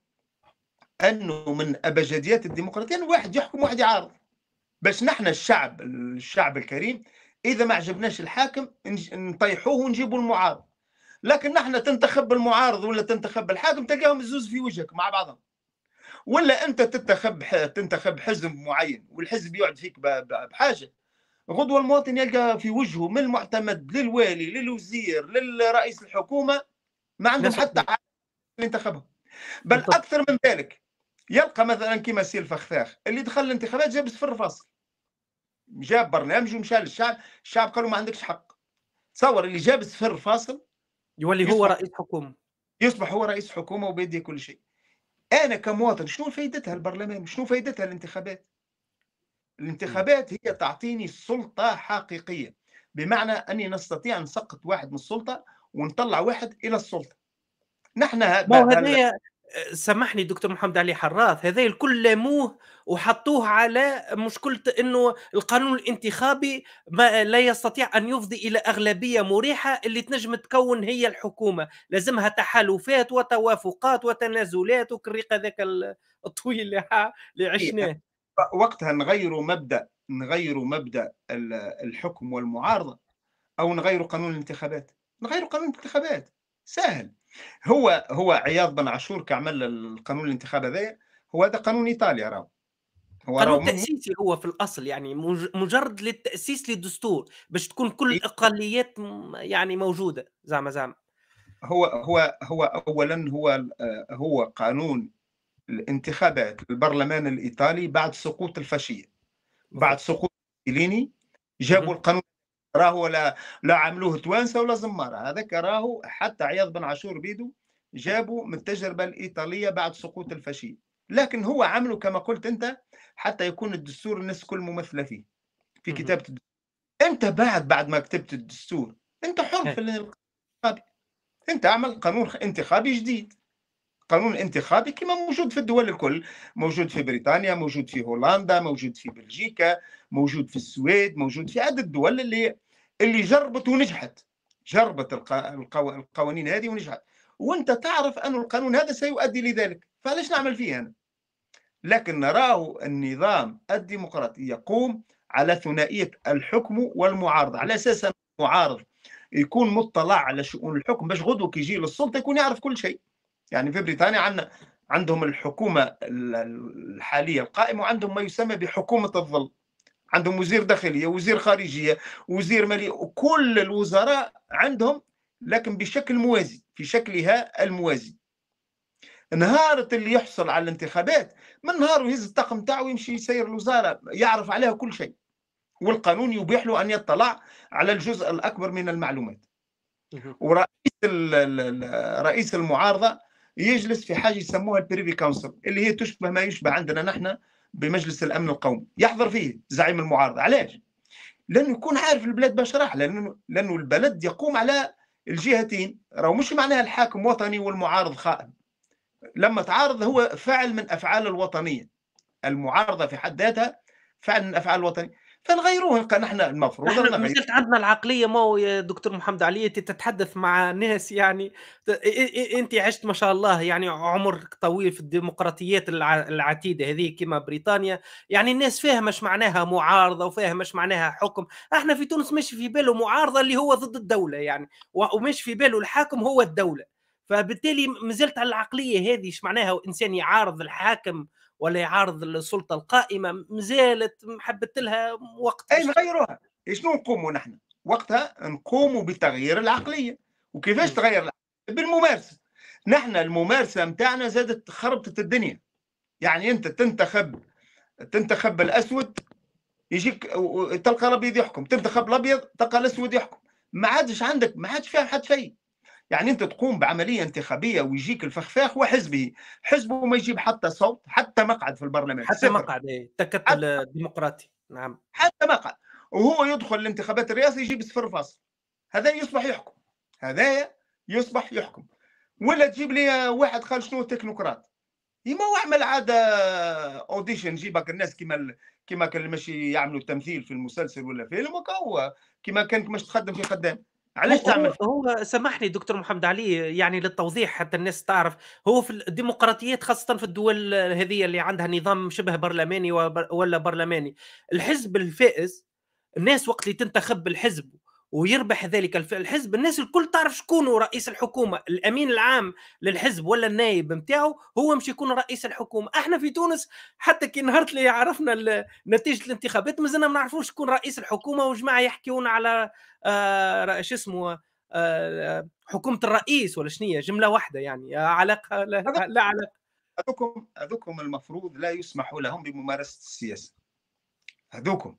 أنه من أبجديات الديمقراطية أن واحد يحكم واحد يعارض باش نحن الشعب الشعب الكريم إذا ما عجبناش الحاكم نطيحوه ونجيبوا المعارض لكن نحن تنتخب المعارض ولا تنتخب الحاكم تلقاهم الزوز في وجهك مع بعضهم ولا انت تنتخب تنتخب حزب معين والحزب يقعد فيك بحاجه غدوه المواطن يلقى في وجهه من المعتمد للوالي للوزير للرئيس الحكومه ما عندهم حتى ينتخبهم بل اكثر من ذلك يلقى مثلا كما سي الفخفاخ اللي دخل الانتخابات جاب صفر فاصل جاب برنامج ومشى للشعب الشعب قالوا ما عندكش حق تصور اللي جاب صفر فاصل يولي هو رئيس حكومه يصبح هو رئيس حكومه وبيدي كل شيء انا كمواطن شنو فائدتها البرلمان شنو فائدتها الانتخابات الانتخابات هي تعطيني سلطه حقيقيه بمعنى اني نستطيع نسقط واحد من السلطه ونطلع واحد الى السلطه نحن ما سامحني دكتور محمد علي حراث هذا الكل لاموه وحطوه على مشكله انه القانون الانتخابي ما لا يستطيع ان يفضي الى اغلبيه مريحه اللي تنجم تكون هي الحكومه لازمها تحالفات وتوافقات وتنازلات وكريقة هذاك الطويل اللي, اللي إيه، عشناه وقتها نغيروا مبدا نغيروا مبدا الحكم والمعارضه او نغيروا قانون الانتخابات نغيروا قانون الانتخابات سهل هو هو عياض بن عاشور كعمل القانون الانتخاب هذا هو هذا قانون ايطاليا راهو هو قانون تاسيسي هو في الاصل يعني مجرد للتاسيس للدستور باش تكون كل إيه. الاقليات يعني موجوده زعما زعما هو هو هو اولا هو هو قانون الانتخابات البرلمان الايطالي بعد سقوط الفاشيه بعد سقوط فيليني جابوا القانون راهو لا لا عملوه توانسه ولا زماره هذاك راهو حتى عياض بن عاشور بيدو جابوا من التجربه الايطاليه بعد سقوط الفاشيه لكن هو عمله كما قلت انت حتى يكون الدستور الناس كل ممثله فيه في كتابه الدستور انت بعد بعد ما كتبت الدستور انت حر أه. في انت اعمل قانون انتخابي جديد القانون الانتخابي كما موجود في الدول الكل موجود في بريطانيا موجود في هولندا موجود في بلجيكا موجود في السويد موجود في عدد دول اللي اللي جربت ونجحت جربت القو... القوانين هذه ونجحت وانت تعرف ان القانون هذا سيؤدي لذلك فليش نعمل فيه انا لكن نراه النظام الديمقراطي يقوم على ثنائيه الحكم والمعارضه على اساس المعارض يكون مطلع على شؤون الحكم باش غدوه كي يجي للسلطه يكون يعرف كل شيء يعني في بريطانيا عن عندهم الحكومة الحالية القائمة وعندهم ما يسمى بحكومة الظل عندهم وزير داخلية وزير خارجية وزير مالية وكل الوزراء عندهم لكن بشكل موازي في شكلها الموازي نهارة اللي يحصل على الانتخابات من نهار يهز الطاقم تاعو يمشي يسير الوزارة يعرف عليها كل شيء والقانون يبيح له أن يطلع على الجزء الأكبر من المعلومات ورئيس رئيس المعارضة يجلس في حاجه يسموها البريفي كونسل اللي هي تشبه ما يشبه عندنا نحن بمجلس الامن القومي يحضر فيه زعيم المعارضه علاش؟ لانه يكون عارف البلاد باش راح لانه لانه البلد يقوم على الجهتين راهو مش معناها الحاكم وطني والمعارض خائن لما تعارض هو فعل من افعال الوطنيه المعارضه في حد ذاتها فعل من افعال الوطنيه فنغيروه نبقى نحن المفروض ما زلت عندنا العقليه ما يا دكتور محمد علي تتحدث مع ناس يعني انت عشت ما شاء الله يعني عمر طويل في الديمقراطيات العتيده هذه كما بريطانيا يعني الناس فاهمه اش معناها معارضه وفاهمه اش معناها حكم احنا في تونس ماشي في باله معارضه اللي هو ضد الدوله يعني وماشي في باله الحاكم هو الدوله فبالتالي مازلت على العقليه هذه اش معناها انسان يعارض الحاكم ولا يعارض السلطه القائمه مازالت محبت لها وقت اي نغيروها شنو نقوموا نحن وقتها نقوموا بتغيير العقليه وكيفاش تغير العقلية؟ بالممارسه نحن الممارسه نتاعنا زادت خربطت الدنيا يعني انت تنتخب تنتخب الاسود يجيك تلقى الابيض يحكم تنتخب الابيض تلقى الاسود يحكم ما عادش عندك ما عادش فيها حد شيء يعني انت تقوم بعمليه انتخابيه ويجيك الفخفاخ وحزبه حزبه ما يجيب حتى صوت حتى مقعد في البرلمان حتى صفر. مقعد التكتل إيه، الديمقراطي نعم حتى مقعد وهو يدخل الانتخابات الرئاسيه يجيب صفر فاصل هذا يصبح يحكم هذا يصبح يحكم ولا تجيب لي واحد قال شنو تكنوقراط يما هو عمل عاده اوديشن جيبك الناس كيما كيما كان ماشي يعملوا تمثيل في المسلسل ولا فيلم وكا هو كيما كانك مش تخدم في خدام علاش تعمل هو سامحني دكتور محمد علي يعني للتوضيح حتى الناس تعرف هو في الديمقراطيات خاصه في الدول هذه اللي عندها نظام شبه برلماني ولا برلماني الحزب الفائز الناس وقت اللي تنتخب الحزب ويربح ذلك الحزب الناس الكل تعرف شكون هو رئيس الحكومه الامين العام للحزب ولا النائب نتاعو هو مش يكون رئيس الحكومه احنا في تونس حتى كي نهارت اللي عرفنا نتيجه الانتخابات مازلنا ما نعرفوش شكون رئيس الحكومه وجماعه يحكيون على آه شو اسمه آه حكومه الرئيس ولا شنية جمله واحده يعني علاقه لا, لا علاقه هذوكم هذوكم المفروض لا يسمح لهم بممارسه السياسه هذوكم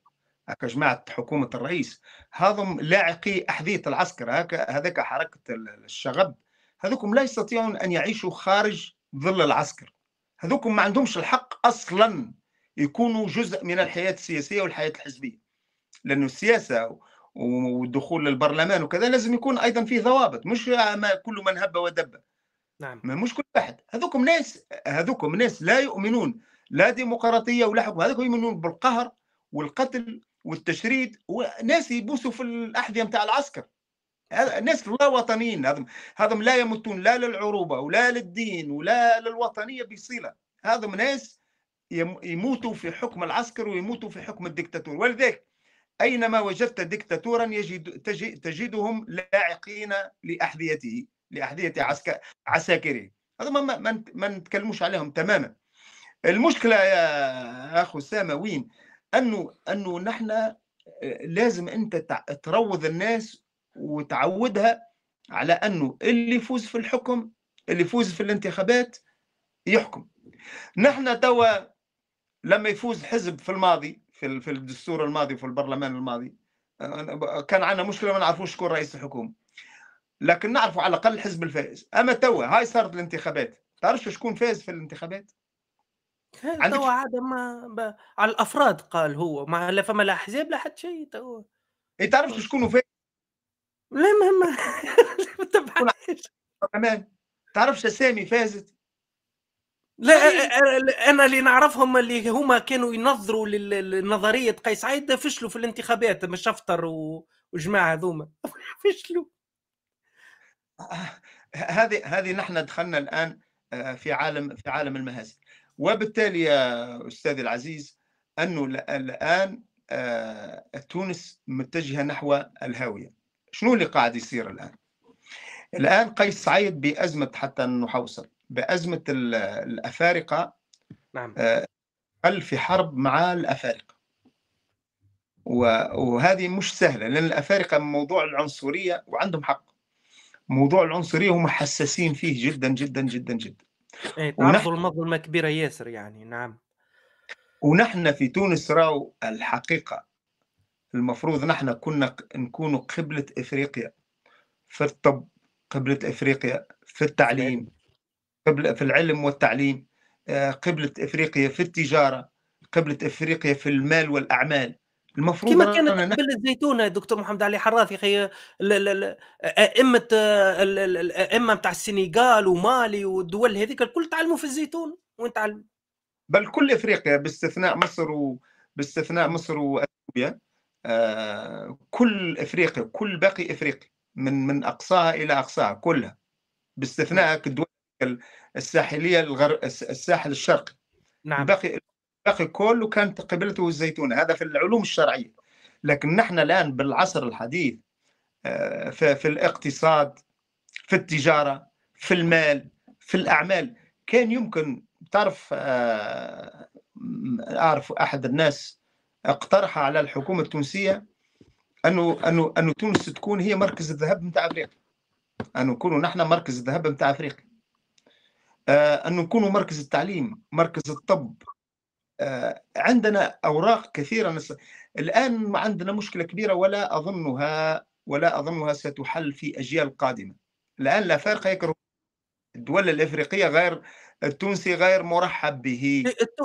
هكا جماعة حكومة الرئيس هذم لاعقي أحذية العسكر هذاك حركة الشغب هذوكم لا يستطيعون أن يعيشوا خارج ظل العسكر هذوكم ما عندهمش الحق أصلا يكونوا جزء من الحياة السياسية والحياة الحزبية لأنه السياسة والدخول للبرلمان وكذا لازم يكون أيضا فيه ضوابط مش كل من هب ودب نعم مش كل واحد هذوكم ناس هذوكم ناس لا يؤمنون لا ديمقراطية ولا حكم هذوكم يؤمنون بالقهر والقتل والتشريد وناس يبوسوا في الاحذيه نتاع العسكر ناس لا وطنيين هذم هذم لا يمتون لا للعروبه ولا للدين ولا للوطنيه بصله هذم ناس يموتوا في حكم العسكر ويموتوا في حكم الدكتاتور ولذلك اينما وجدت دكتاتورا يجد تجدهم لاعقين لاحذيته لاحذيه عسكر عساكره هذا ما ما ما نتكلموش عليهم تماما المشكله يا اخو اسامه وين انه انه نحن آه، لازم انت تروض الناس وتعودها على انه اللي يفوز في الحكم اللي يفوز في الانتخابات يحكم نحن توا لما يفوز حزب في الماضي في في الدستور الماضي في البرلمان الماضي آه، كان عندنا مشكله ما نعرفوش شكون رئيس الحكومه لكن نعرفوا على الاقل الحزب الفائز اما توا هاي صارت الانتخابات تعرفش شكون فاز في الانتخابات عندك تو عاد ما ب... على الافراد قال هو ما لا فما لا احزاب لا حتى شيء تو اي تعرف شكون وفاء لا ما ما ما كمان تعرفش اسامي فازت لا طيب. انا اللي نعرفهم اللي هما كانوا ينظروا لنظريه قيس عيد فشلوا في الانتخابات مش افطر وجماعه هذوما فشلوا آه، آه، هذه هذه نحن دخلنا الان آه، في عالم في عالم المهازل وبالتالي يا أستاذي العزيز أنه الآن آه، تونس متجهة نحو الهاوية شنو اللي قاعد يصير الآن؟ الآن قيس سعيد بأزمة حتى نحوصل بأزمة الأفارقة نعم قل آه، في حرب مع الأفارقة وهذه مش سهلة لأن الأفارقة موضوع العنصرية وعندهم حق موضوع العنصرية هم حساسين فيه جدا جدا جدا جدا اي تعرضوا المظلمه كبيره ياسر يعني نعم ونحن في تونس راو الحقيقه المفروض نحن كنا نكون قبله افريقيا في الطب قبله افريقيا في التعليم إيه. قبل في العلم والتعليم آه، قبله افريقيا في التجاره قبله افريقيا في المال والاعمال المفروض كما كانت قبل الزيتونه دكتور محمد علي حراث يا اخي ائمه الائمه نتاع السنغال ومالي والدول هذيك الكل تعلموا في الزيتون وين تعلم بل كل افريقيا باستثناء مصر وباستثناء باستثناء مصر واثيوبيا آه كل افريقيا كل باقي افريقيا من من اقصاها الى اقصاها كلها باستثناء نعم. الدول الساحليه الغر... الساحل الشرقي نعم باقي الباقي كله كانت قبلته الزيتون هذا في العلوم الشرعيه لكن نحن الان بالعصر الحديث آه، في, في الاقتصاد في التجاره في المال في الاعمال كان يمكن تعرف آه، اعرف احد الناس اقترح على الحكومه التونسيه انه انه انه تونس تكون هي مركز الذهب نتاع افريقيا أن نكونوا نحن مركز الذهب نتاع أفريقيا آه، أن نكونوا مركز التعليم مركز الطب آه، عندنا أوراق كثيرة نس... الآن عندنا مشكلة كبيرة ولا أظنها ولا أظنها ستحل في أجيال قادمة الآن لا فارق يكره الدول الإفريقية غير التونسي غير مرحب به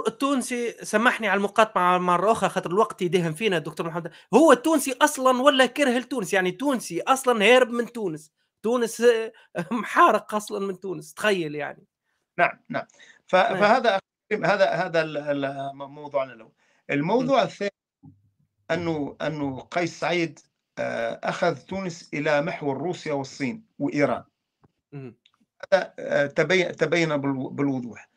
التونسي سامحني على المقاطعه مره اخرى خاطر الوقت يدهم فينا دكتور محمد هو التونسي اصلا ولا كره التونس يعني التونسي اصلا هارب من تونس تونس آه، محارق اصلا من تونس تخيل يعني نعم نعم فهذا طيب، هذا هذا موضوعنا الاول الموضوع الثاني انه انه قيس سعيد آه، اخذ تونس الى محور روسيا والصين وايران هذا آه، تبين تبين بالوضوح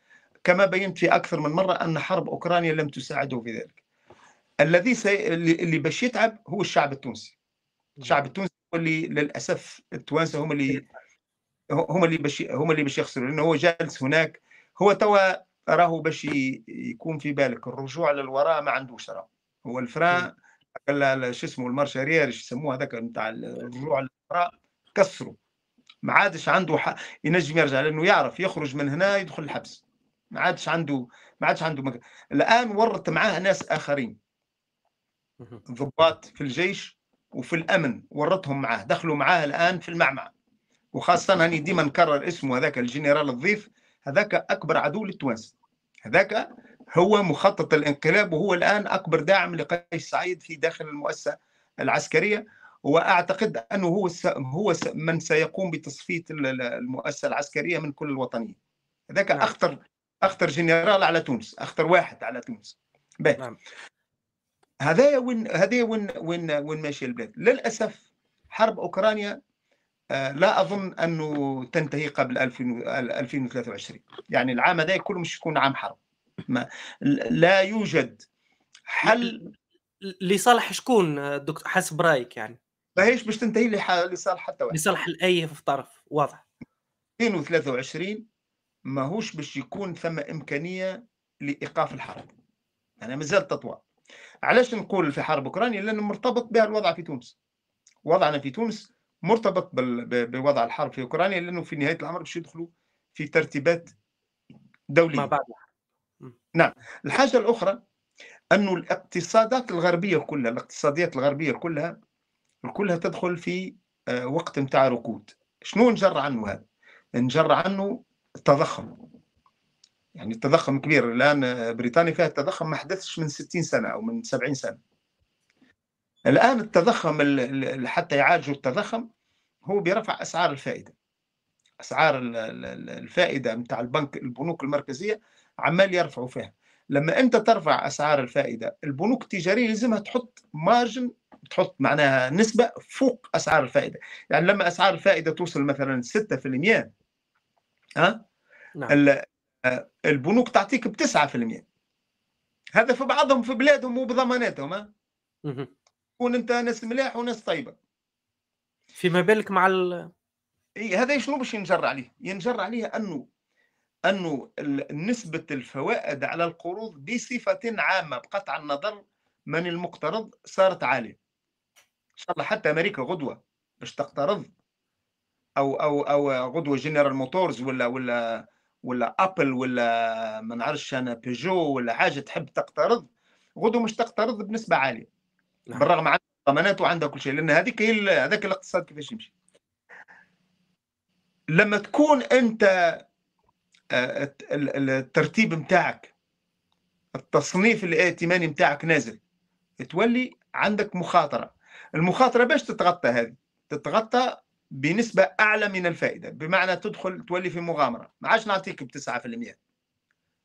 كما بينت في اكثر من مره ان حرب اوكرانيا لم تساعده في ذلك الذي سي... اللي باش يتعب هو الشعب التونسي الشعب التونسي هو اللي للاسف التوانسه هم اللي هم اللي باش هم اللي باش يخسروا لانه هو جالس هناك هو توا راهو باش يكون في بالك الرجوع للوراء ما عندوش راه هو الفران شو اسمه المارش شو يسموه هذاك نتاع الرجوع للوراء كسروا ما عادش عنده حق ينجم يرجع لانه يعرف يخرج من هنا يدخل الحبس ما عادش عنده ما عادش عنده مكان. الان ورط معاه ناس اخرين ضباط في الجيش وفي الامن ورطهم معاه دخلوا معاه الان في المعمعه وخاصه هاني ديما نكرر اسمه هذاك الجنرال الضيف هذاك أكبر عدو للتوانسة هذاك هو مخطط الانقلاب وهو الآن أكبر داعم لقيس سعيد في داخل المؤسسة العسكرية وأعتقد أنه هو هو من سيقوم بتصفية المؤسسة العسكرية من كل الوطنيين هذاك نعم. أخطر أخطر جنرال على تونس أخطر واحد على تونس باهي نعم. هذايا وين هذايا وين وين وين ماشي البلاد للاسف حرب اوكرانيا آه، لا اظن انه تنتهي قبل 2023 يعني العام هذا كله مش يكون عام حرب ما لا يوجد حل لصالح شكون دكتور حسب رايك يعني ماهيش باش تنتهي لصالح حتى واحد لصالح اي طرف واضح 2023 ماهوش باش يكون ثم امكانيه لايقاف الحرب انا يعني مازال تطوال علاش نقول في حرب اوكرانيا لانه مرتبط بها الوضع في تونس وضعنا في تونس مرتبط بوضع الحرب في اوكرانيا لانه في نهايه الامر باش يدخلوا في ترتيبات دوليه ما بعد نعم الحاجه الاخرى انه الاقتصادات الغربيه كلها الاقتصاديات الغربيه كلها كلها تدخل في آه، وقت نتاع ركود شنو نجر عنه هذا نجر عنه التضخم يعني التضخم كبير الان آه، بريطانيا فيها التضخم ما حدثش من 60 سنه او من 70 سنه الآن التضخم حتى يعالجوا التضخم هو برفع أسعار الفائدة أسعار الفائدة نتاع البنك البنوك المركزية عمال يرفعوا فيها لما أنت ترفع أسعار الفائدة البنوك التجارية لازمها تحط مارجن تحط معناها نسبة فوق أسعار الفائدة يعني لما أسعار الفائدة توصل مثلا 6% ها نعم. البنوك تعطيك ب 9% هذا في بعضهم في بلادهم وبضماناتهم ها تكون انت ناس ملاح وناس طيبه فيما بالك مع ال... إيه هذا شنو باش ينجر عليه ينجر عليه انه انه نسبه الفوائد على القروض بصفه عامه بقطع النظر من المقترض صارت عاليه ان شاء الله حتى امريكا غدوه باش تقترض او او او غدوه جنرال موتورز ولا ولا ولا ابل ولا ما نعرفش انا بيجو ولا حاجه تحب تقترض غدوه مش تقترض بنسبه عاليه نعم. بالرغم عن ضمانات وعندها كل شيء لان هذيك هي هذاك الاقتصاد كيفاش يمشي لما تكون انت آه، الترتيب نتاعك التصنيف الائتماني نتاعك نازل تولي عندك مخاطره المخاطره باش تتغطى هذه تتغطى بنسبة أعلى من الفائدة بمعنى تدخل تولي في مغامرة ما عادش نعطيك ب 9%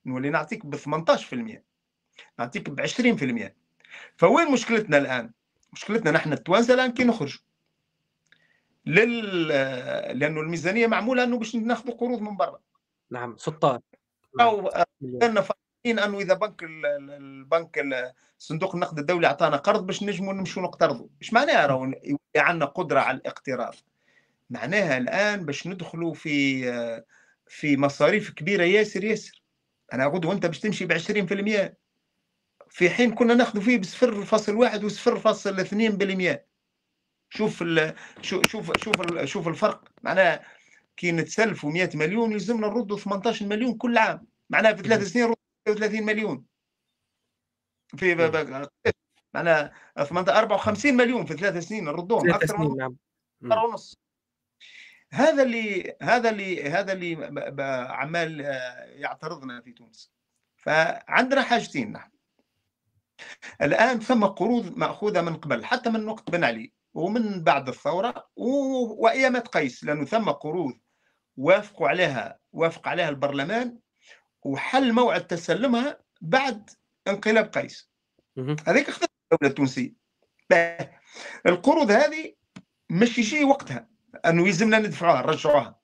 نولي نعطيك ب 18% نعطيك ب 20% فوين مشكلتنا الآن؟ مشكلتنا نحن التوانسة الآن كي نخرج لل... لأنه الميزانية معمولة أنه باش ناخذ قروض من برا نعم سلطان أو كنا نعم. فاهمين أنه إذا بنك البنك صندوق النقد الدولي أعطانا قرض باش نجموا نمشوا نقترضوا، إيش معناها راهو عندنا قدرة على الاقتراض؟ معناها الآن باش ندخلوا في في مصاريف كبيرة ياسر ياسر أنا غدوة أنت باش تمشي ب 20% في حين كنا ناخذ فيه بصفر فاصل واحد وصفر فاصل اثنين بالمية شوف ال شوف شوف شوف, الفرق معناها كي نتسلفوا 100 مليون يلزمنا نردوا 18 مليون كل عام معناها في ثلاث سنين نردوا 30 مليون في معناها 54 مليون في ثلاث سنين نردوهم اكثر من نعم. ونص هذا اللي هذا اللي هذا اللي عمال يعترضنا في تونس فعندنا حاجتين نحن الآن ثم قروض مأخوذة من قبل حتى من وقت بن علي ومن بعد الثورة وايامات قيس لأنه ثم قروض وافقوا عليها وافق عليها البرلمان وحل موعد تسلمها بعد انقلاب قيس هذيك اخذت الدولة التونسية القروض هذه مش يجي وقتها أنه يلزمنا ندفعوها نرجعوها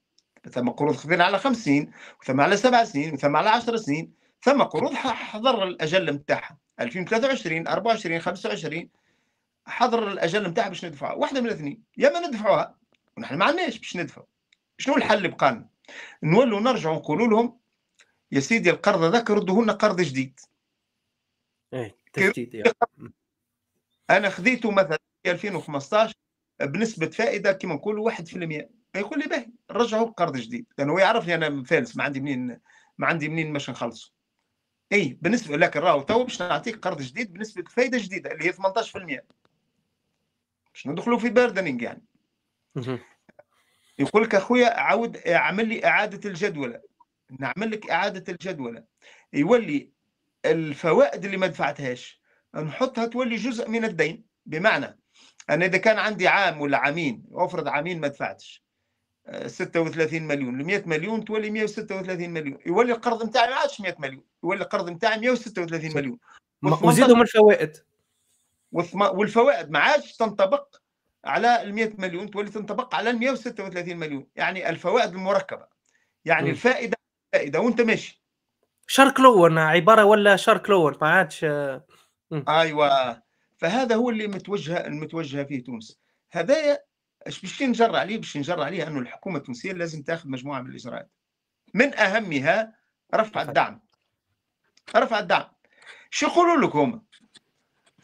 ثم قروض خذينا على خمس سنين وثم على سبع سنين وثم على 10 سنين ثم قروض حضر الاجل نتاعها 2023 24 25 حضر الاجل نتاعها باش ندفعها واحده من الاثنين يا اما ندفعوها ونحن ما عندناش باش ندفعوا شنو الحل اللي بقالنا نولوا نرجعوا نقولوا لهم يا سيدي القرض هذاك ردوه لنا قرض جديد ايه تجديد يعني. انا خذيته مثلا في 2015 بنسبه فائده كما نقولوا 1% يقول لي باهي رجعوا قرض جديد لانه يعني هو يعرفني انا فالس ما عندي منين ما عندي منين باش نخلصه اي بالنسبه لكن راهو تو باش نعطيك قرض جديد بالنسبه لك فائده جديده اللي هي 18% باش ندخلوا في باردنينغ يعني يقول لك اخويا عاود اعمل لي اعاده الجدوله نعمل لك اعاده الجدوله يولي الفوائد اللي ما دفعتهاش نحطها تولي جزء من الدين بمعنى انا اذا كان عندي عام ولا عامين وافرض عامين ما دفعتش 36 مليون ل 100 مليون تولي 136 مليون يولي القرض نتاعي ما عادش 100 مليون يولي القرض نتاعي 136 مليون وزيدهم الفوائد والفوائد ما عادش تنطبق على ال 100 مليون تولي تنطبق على ال 136 مليون يعني الفوائد المركبه يعني م. الفائده فائده وانت ماشي شارك لور عباره ولا شارك لور ما عادش ايوه فهذا هو اللي متوجهه المتوجهه فيه تونس هذايا اش باش نجر عليه باش نجر عليه انه الحكومه التونسيه لازم تاخذ مجموعه من الاجراءات من اهمها رفع الدعم رفع الدعم شو يقولوا لك هما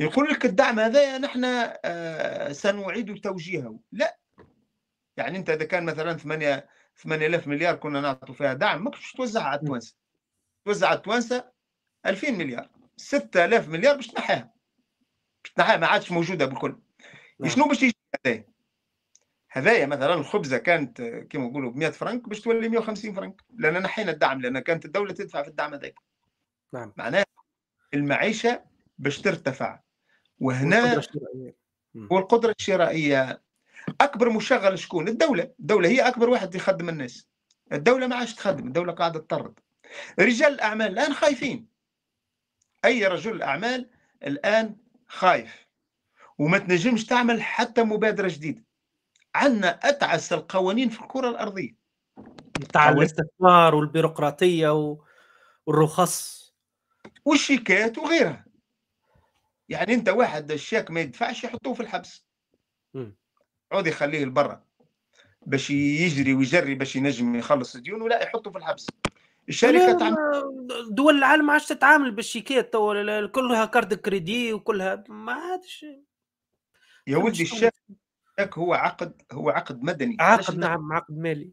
يقول لك الدعم هذا نحن آه، سنعيد توجيهه لا يعني انت اذا كان مثلا 8 8000 مليار كنا نعطوا فيها دعم ما كنتش توزعها على التوانسه توزع على التوانسه 2000 مليار 6000 مليار باش تنحيها باش تنحيها ما عادش موجوده بالكل نعم. شنو باش يجي هذا هذايا مثلا الخبزه كانت كما نقولوا ب 100 فرنك باش تولي 150 فرنك لان نحينا الدعم لان كانت الدوله تدفع في الدعم هذاك نعم معناها المعيشه باش ترتفع وهنا والقدره الشرائيه, والقدرة الشرائية اكبر مشغل شكون الدوله الدوله هي اكبر واحد يخدم الناس الدوله ما عادش تخدم الدوله قاعده تطرد رجال الاعمال الان خايفين اي رجل اعمال الان خايف وما تنجمش تعمل حتى مبادره جديده عندنا اتعس القوانين في الكره الارضيه تاع الاستثمار والبيروقراطيه والرخص والشيكات وغيرها يعني انت واحد الشاك ما يدفعش يحطوه في الحبس عود يخليه لبرا باش يجري ويجري باش ينجم يخلص ديونه لا يحطه في الحبس الشركه تعمل دول العالم ما عادش تتعامل بالشيكات كلها كارد كريدي وكلها ما عادش يا ولدي الشاك ياك هو عقد هو عقد مدني عقد نعم عقد مالي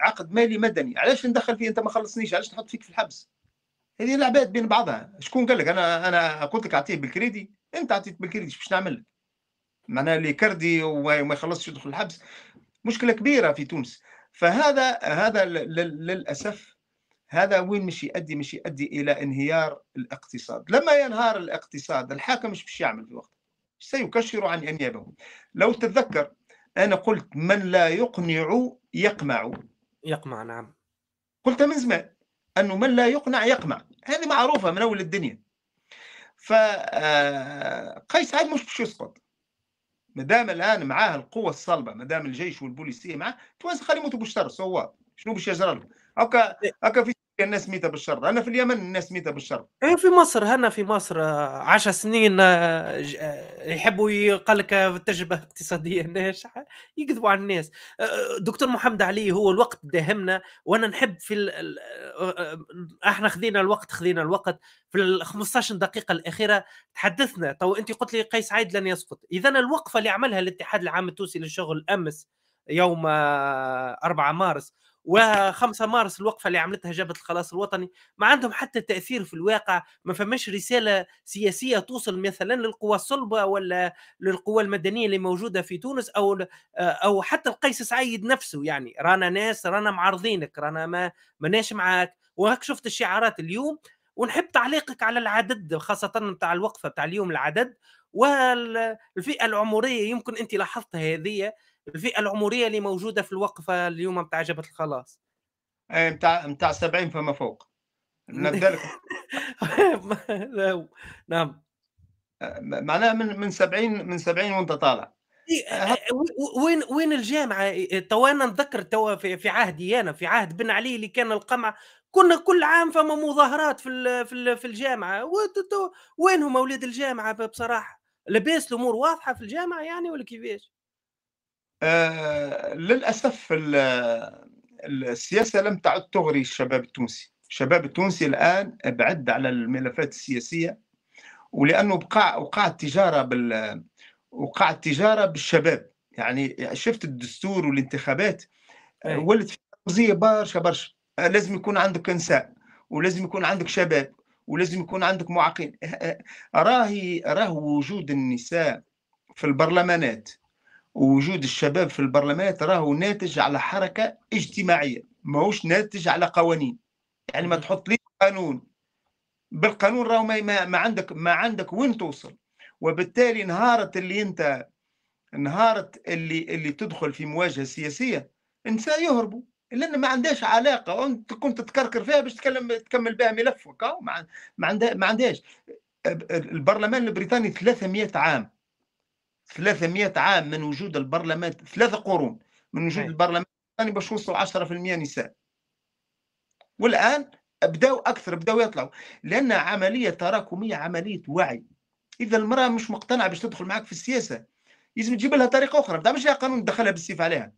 عقد مالي مدني علاش ندخل فيه انت ما خلصنيش علاش نحط فيك في الحبس هذه العباد بين بعضها شكون قال لك انا انا قلت لك اعطيه بالكريدي انت اعطيت بالكريدي باش نعمل لك معناها اللي كردي وما يخلصش يدخل الحبس مشكله كبيره في تونس فهذا هذا للاسف هذا وين مش يؤدي مش يؤدي الى انهيار الاقتصاد لما ينهار الاقتصاد الحاكم مش باش يعمل في وقت سيكشر عن أنيابهم لو تتذكر أنا قلت من لا يقنع يقمع يقمع نعم قلت من زمان أنه من لا يقنع يقمع هذه معروفة من أول الدنيا ف آه، قيس عاد مش باش يسقط ما دام الان معاه القوه الصلبه ما دام الجيش والبوليسيه معاه توانسه خليه يموتوا بالشر سوا شنو باش يجرى له هكا إيه. هكا في الناس ميتة بالشر انا في اليمن الناس ميتة بالشر ايه في مصر هنا في مصر 10 آه، سنين آه، آه، يحبوا يقلك لك التجربه اقتصاديه ناجحه يكذبوا على الناس دكتور محمد علي هو الوقت داهمنا وانا نحب في ال... احنا خذينا الوقت خذينا الوقت في ال 15 دقيقه الاخيره تحدثنا تو انت قلت لي قيس عيد لن يسقط اذا الوقفه اللي عملها الاتحاد العام التونسي للشغل امس يوم 4 مارس و5 مارس الوقفه اللي عملتها جبهه الخلاص الوطني ما عندهم حتى تاثير في الواقع ما فماش رساله سياسيه توصل مثلا للقوى الصلبه ولا للقوى المدنيه اللي موجوده في تونس او او حتى القيس سعيد نفسه يعني رانا ناس رانا معارضينك رانا ما ماناش معاك وهك شفت الشعارات اليوم ونحب تعليقك على العدد خاصه نتاع الوقفه بتاع اليوم العدد والفئه العمريه يمكن انت لاحظتها هذه الفئه العمريه اللي موجوده في الوقفه اليوم نتاع جبهه الخلاص اي نتاع نتاع 70 فما فوق نبدا نعم أه، معناها من من 70 من 70 وانت طالع إيه، أه، إيه، وين وين الجامعه إيه، تو انا نتذكر تو في عهدي انا في عهد بن علي اللي كان القمع كنا كل عام فما مظاهرات في في في الجامعه وين هم اولاد الجامعه بصراحه لاباس الامور واضحه في الجامعه يعني ولا كيفاش؟ آه، للاسف السياسه لم تعد تغري الشباب التونسي الشباب التونسي الان بعد على الملفات السياسيه ولانه بقى وقعت تجاره بال وقعت تجاره بالشباب يعني شفت الدستور والانتخابات آه، ولت فيه برشا برشا آه، لازم يكون عندك نساء ولازم يكون عندك شباب ولازم يكون عندك معاقين راهي راه وجود النساء في البرلمانات وجود الشباب في البرلمانات راه ناتج على حركه اجتماعيه ماهوش ناتج على قوانين يعني ما تحط لي قانون بالقانون راه ما, ما عندك ما عندك وين توصل وبالتالي انهارت اللي انت انهارت اللي اللي تدخل في مواجهه سياسيه انسى يهربوا لان ما عندهاش علاقه وانت كنت تكركر فيها باش تكلم تكمل بها ملفك اه، ما عندها ما عندهاش البرلمان البريطاني 300 عام 300 عام من وجود البرلمان ثلاثة قرون من وجود أي. البرلمان الثاني باش وصلوا 10% نساء والآن بداوا أكثر بداوا يطلعوا لأن عملية تراكمية عملية وعي إذا المرأة مش مقتنعة باش تدخل معك في السياسة لازم تجيب لها طريقة أخرى ما تعملش لها قانون تدخلها بالسيف عليها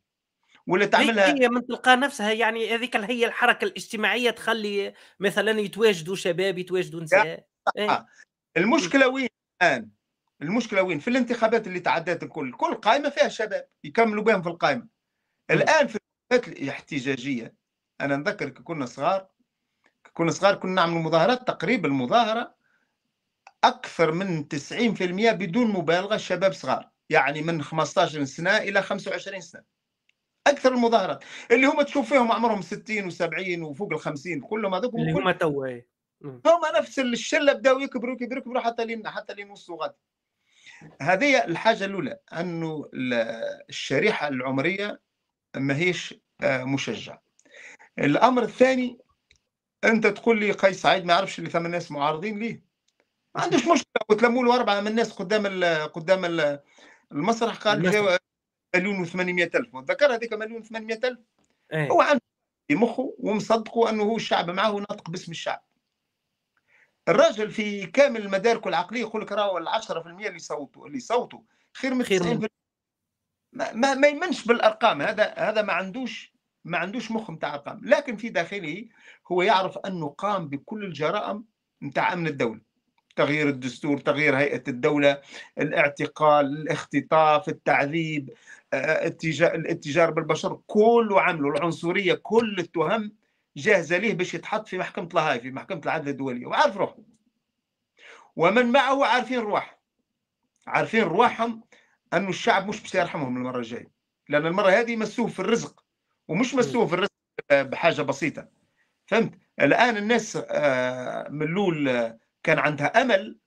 ولا تعملها هي من تلقى نفسها يعني هذيك هي الحركة الاجتماعية تخلي مثلا يتواجدوا شباب يتواجدوا نساء آه. المشكلة وين الآن المشكله وين في الانتخابات اللي تعدات الكل كل قائمه فيها شباب يكملوا بهم في القائمه الان في الانتخابات الاحتجاجيه انا نذكر كي كنا صغار كي كنا صغار كنا نعملوا مظاهرات تقريبا المظاهره اكثر من 90% بدون مبالغه شباب صغار يعني من 15 سنه الى 25 سنه اكثر المظاهرات اللي هم تشوف فيهم عمرهم 60 و70 وفوق ال 50 كلهم هذوك اللي هم توا إيه. هم نفس الشله بداوا يكبروا يكبروا يكبروا حتى لين حتى لين وصلوا غادي هذه الحاجه الاولى انه الشريحه العمريه ماهيش آه، مشجعه الامر الثاني انت تقول لي قيس سعيد ما يعرفش اللي ثم ناس معارضين ليه ما عندوش مشكله وتلموا له اربعه من الناس قدام الـ قدام الـ المسرح قال مليون و800 الف وتذكر هذيك مليون و800 الف أيه. هو عنده في مخه ومصدقه انه هو الشعب معه وناطق باسم الشعب الراجل في كامل مداركه العقليه يقول لك راهو ال 10% اللي صوتوا اللي صوتوا خير من 90 ما, ما, ما يمنش بالارقام هذا هذا ما عندوش ما عندوش مخ نتاع ارقام لكن في داخله هو يعرف انه قام بكل الجرائم نتاع امن الدوله تغيير الدستور تغيير هيئه الدوله الاعتقال الاختطاف التعذيب آه، آه، الاتجار بالبشر كله عمله العنصريه كل التهم جاهزه ليه باش يتحط في محكمه لاهاي في محكمه العدل الدوليه وعارف روحه ومن معه عارفين رواحهم عارفين رواحهم انه الشعب مش باش يرحمهم المره الجايه لان المره هذه مسوه في الرزق ومش مسوه في الرزق بحاجه بسيطه فهمت الان الناس آه، من الاول آه، كان عندها امل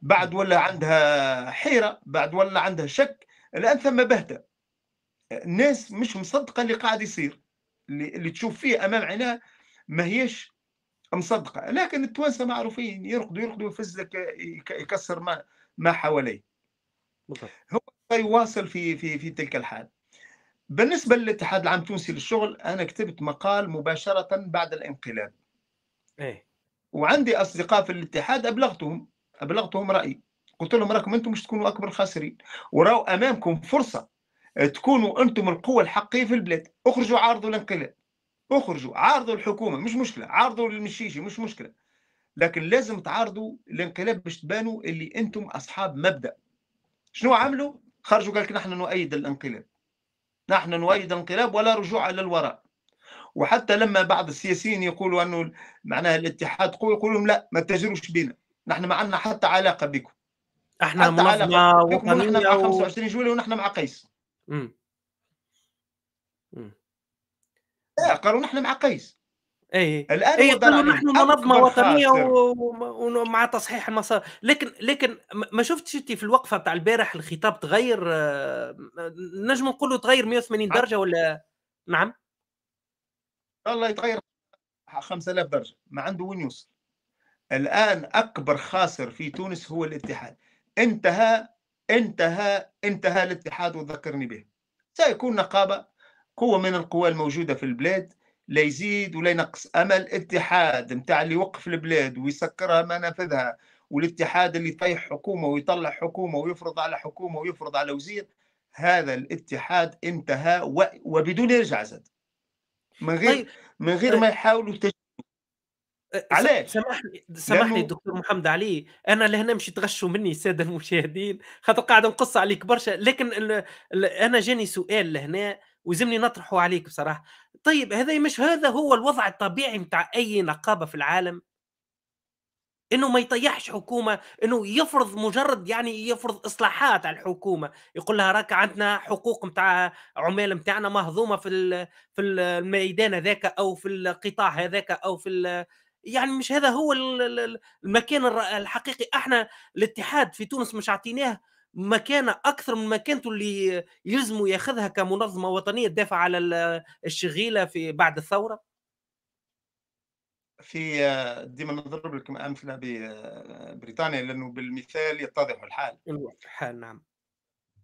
بعد ولا عندها حيره بعد ولا عندها شك الان ثم بهته الناس مش مصدقه اللي قاعد يصير اللي تشوف فيه امام عينها ما هيش مصدقه لكن التوانسه معروفين يرقدوا يرقدوا يفزك يكسر ما ما حواليه هو يواصل في في في تلك الحال بالنسبه للاتحاد العام التونسي للشغل انا كتبت مقال مباشره بعد الانقلاب ايه وعندي اصدقاء في الاتحاد ابلغتهم ابلغتهم رايي قلت لهم راكم انتم مش تكونوا اكبر خاسرين وراو امامكم فرصه تكونوا انتم القوه الحقيقيه في البلاد اخرجوا عارضوا الانقلاب اخرجوا عارضوا الحكومه مش مشكله عارضوا المشيشي مش مشكله لكن لازم تعارضوا الانقلاب باش تبانوا اللي انتم اصحاب مبدا شنو عملوا خرجوا قال لك نحن نؤيد الانقلاب نحن نؤيد الانقلاب ولا رجوع الى الوراء وحتى لما بعض السياسيين يقولوا انه معناها الاتحاد قوي يقول لهم لا ما تجروش بينا نحن ما عندنا حتى علاقه بكم احنا ونحن مع 25 جولي ونحن مع قيس امم امم قالوا نحن مع قيس اي الان إيه قالوا نحن منظمه وطنيه ومع تصحيح المسار لكن لكن ما شفتش انت في الوقفه بتاع البارح الخطاب تغير آه، نجم نقولوا تغير 180 درجه ولا نعم الله يتغير 5000 درجه ما عنده وين يوصل الان اكبر خاسر في تونس هو الاتحاد انتهى انتهى انتهى الاتحاد وذكرني به سيكون نقابة قوة من القوى الموجودة في البلاد لا يزيد ولا ينقص أما الاتحاد نتاع اللي يوقف البلاد ويسكرها منافذها والاتحاد اللي يطيح حكومة ويطلع حكومة ويفرض على حكومة ويفرض على وزير هذا الاتحاد انتهى وبدون يرجع زاد من غير طيب. من غير ما يحاولوا علاش؟ سامحني سامحني لأنه... دكتور محمد علي انا لهنا مش تغشوا مني الساده المشاهدين خاطر قاعد نقص عليك برشا لكن الـ الـ انا جاني سؤال لهنا ويزمني نطرحه عليك بصراحه طيب هذا مش هذا هو الوضع الطبيعي نتاع اي نقابه في العالم انه ما يطيحش حكومه انه يفرض مجرد يعني يفرض اصلاحات على الحكومه يقول لها راك عندنا حقوق نتاع عمال نتاعنا مهضومه في في الميدان هذاك او في القطاع هذاك او في يعني مش هذا هو المكان الحقيقي احنا الاتحاد في تونس مش عطيناه مكانه اكثر من مكانته اللي يلزموا ياخذها كمنظمه وطنيه تدافع على الشغيله في بعد الثوره في ديما نضرب لكم امثله ببريطانيا لانه بالمثال يتضح الحال الحال نعم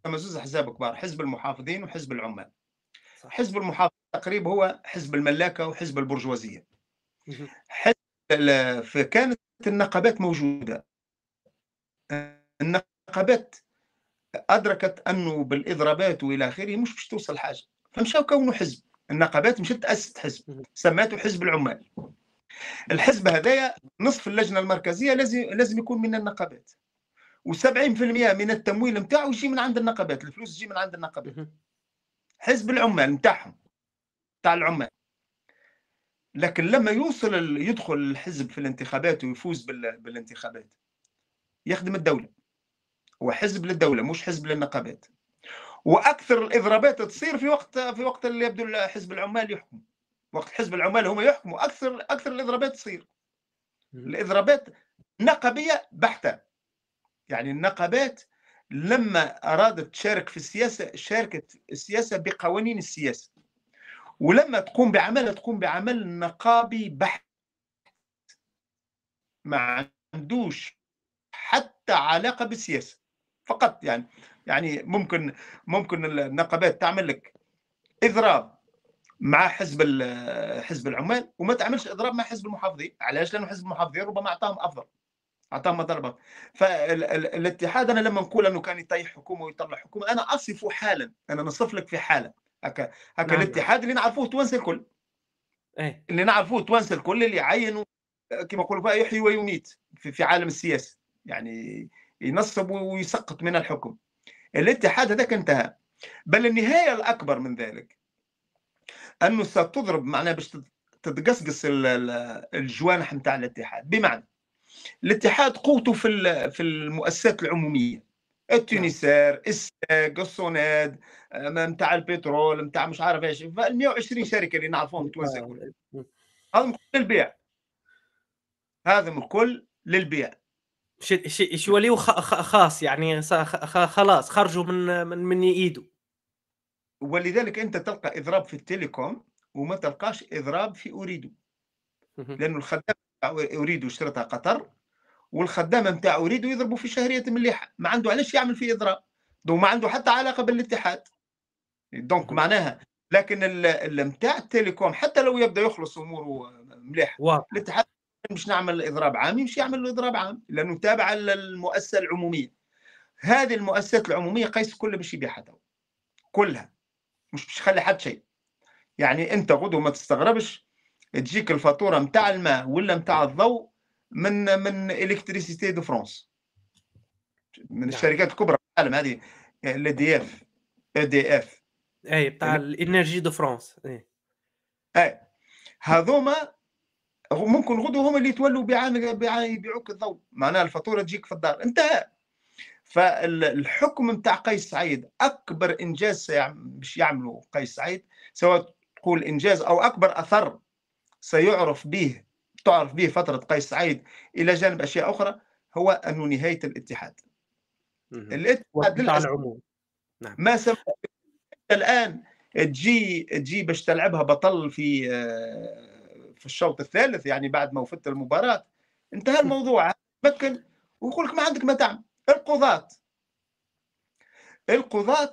ثم زوز احزاب كبار حزب المحافظين وحزب العمال صح. حزب المحافظ تقريبا هو حزب الملاكه وحزب البرجوازيه حزب فكانت النقابات موجودة النقابات أدركت أنه بالإضرابات وإلى آخره مش باش توصل حاجة فمشاو كونوا حزب النقابات مشت تأسست حزب سماته حزب العمال الحزب هذايا نصف اللجنة المركزية لازم لازم يكون من النقابات و70% من التمويل نتاعو يجي من عند النقابات الفلوس تجي من عند النقابات حزب العمال نتاعهم تاع العمال لكن لما يوصل يدخل الحزب في الانتخابات ويفوز بالانتخابات يخدم الدولة هو حزب للدولة مش حزب للنقابات واكثر الاضرابات تصير في وقت في وقت اللي يبدو حزب العمال يحكم وقت حزب العمال هم يحكموا اكثر اكثر الاضرابات تصير الاضرابات نقبيه بحته يعني النقابات لما ارادت تشارك في السياسه شاركت السياسه بقوانين السياسه ولما تقوم بعمل تقوم بعمل نقابي بحت ما عندوش حتى علاقه بالسياسه فقط يعني يعني ممكن ممكن النقابات تعمل لك اضراب مع حزب حزب العمال وما تعملش اضراب مع حزب المحافظين علاش لانه حزب المحافظين ربما اعطاهم افضل اعطاهم ضربه فالاتحاد انا لما نقول انه كان يطيح حكومه ويطلع حكومه انا اصف حالا انا نصف لك في حاله هكا هكا نعم. الاتحاد اللي نعرفوه التوانسه الكل ايه اللي نعرفوه التوانسه الكل اللي يعين آه، كما يقولوا يحيي ويميت في, في عالم السياسه يعني ينصب ويسقط من الحكم الاتحاد هذاك انتهى بل النهايه الاكبر من ذلك انه ستضرب معناها باش تتقصقص الجوانح نتاع الاتحاد بمعنى الاتحاد قوته في في المؤسسات العموميه نعم. التونسير الساق الصوناد نتاع آه، البترول نتاع مش عارف ايش ال 120 شركه اللي نعرفهم متوزعه نعم. نعم. هذا الكل كل للبيع هذا الكل كل للبيع شي يوليو خاص يعني خلاص خرجوا من من من ايده ولذلك انت تلقى اضراب في التليكوم وما تلقاش اضراب في اوريدو لانه الخدمه اوريدو اشترتها قطر والخدامه نتاعو يريدوا يضربوا في شهريه مليحه ما عنده علاش يعمل في اضراب دو ما عنده حتى علاقه بالاتحاد دونك معناها لكن نتاع التليكوم حتى لو يبدا يخلص اموره مليح الاتحاد مش نعمل اضراب عام مش يعمل اضراب عام لانه تابع للمؤسسه العموميه هذه المؤسسات العموميه قيس كلها باش يبيعها كلها مش باش يخلي حد شيء يعني انت غدو ما تستغربش تجيك الفاتوره نتاع الماء ولا نتاع الضوء من من الكتريسيتي دو فرونس من نعم. الشركات الكبرى في العالم هذه ال دي اف اي دي اف اي تاع يعني الانرجي دو فرونس اي اي هذوما ممكن غدو هما اللي يتولوا بيعان يبيعوك الضوء معناها الفاتوره تجيك في الدار انتهى فالحكم نتاع قيس سعيد اكبر انجاز باش يعمله قيس سعيد سواء تقول انجاز او اكبر اثر سيعرف به تعرف به فترة قيس سعيد إلى جانب أشياء أخرى هو أنه نهاية الاتحاد الاتحاد العموم نعم. ما سمح الآن تجي تجي باش تلعبها بطل في آه، في الشوط الثالث يعني بعد ما وفدت المباراة انتهى الموضوع تمكن ويقول لك ما عندك ما تعمل القضاة القضاة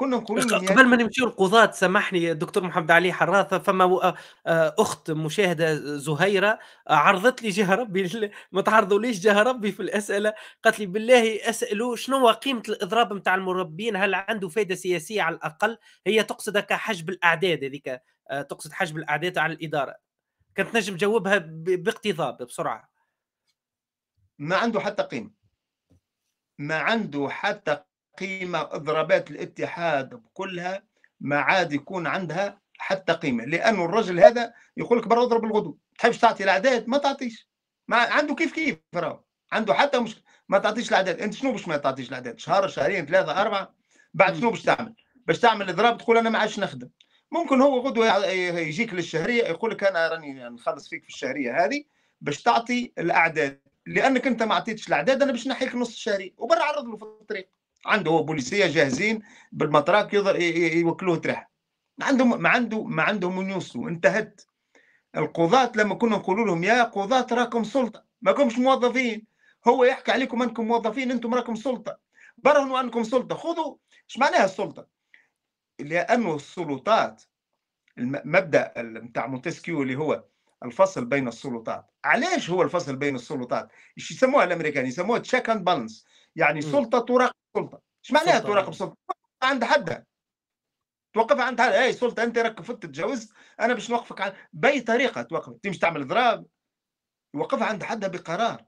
كنا نقول قبل ما نمشيو القضاة سامحني الدكتور محمد علي حراثه فما اخت مشاهده زهيره عرضت لي جهه ربي ما تعرضوا ليش جهه ربي في الاسئله قالت لي بالله اساله شنو قيمه الاضراب نتاع المربين هل عنده فائده سياسيه على الاقل هي تقصد حجب الاعداد هذيك تقصد حجب الاعداد على الاداره كانت نجم تجاوبها باقتضاب بسرعه ما عنده حتى قيمه ما عنده حتى قيمة ضربات الاتحاد كلها ما عاد يكون عندها حتى قيمة لأنه الرجل هذا يقول لك برا اضرب الغدو تحبش تعطي الأعداد ما تعطيش ما عنده كيف كيف راهو عنده حتى مش ما تعطيش الأعداد أنت شنو باش ما تعطيش الأعداد شهر شهرين ثلاثة أربعة بعد شنو باش تعمل باش تعمل إضراب تقول أنا ما عادش نخدم ممكن هو غدوة يجيك للشهرية يقول لك أنا راني نخلص فيك في الشهرية هذه باش تعطي الأعداد لأنك أنت ما عطيتش الأعداد أنا باش نحيك نص الشهرية وبرا عرض له في الطريق عنده بوليسيه جاهزين بالمطراك يوكلوه ترح ما عندهم ما عنده ما عندهم يوصلوا انتهت القضاة لما كنا نقول لهم يا قضاة راكم سلطة ما كمش موظفين هو يحكي عليكم انكم موظفين انتم راكم سلطة برهنوا انكم سلطة خذوا ايش معناها السلطة لانه السلطات المبدا نتاع مونتسكيو اللي هو الفصل بين السلطات علاش هو الفصل بين السلطات ايش يسموها الامريكان يسموها تشيك اند بالانس يعني سلطه تراقب السلطه ايش معناها تراقب السلطه عند حدها توقف عند حدها اي سلطه انت راك فت تتجاوز انا باش نوقفك عن باي طريقه توقف تمشي تعمل اضراب يوقفها عند حدها بقرار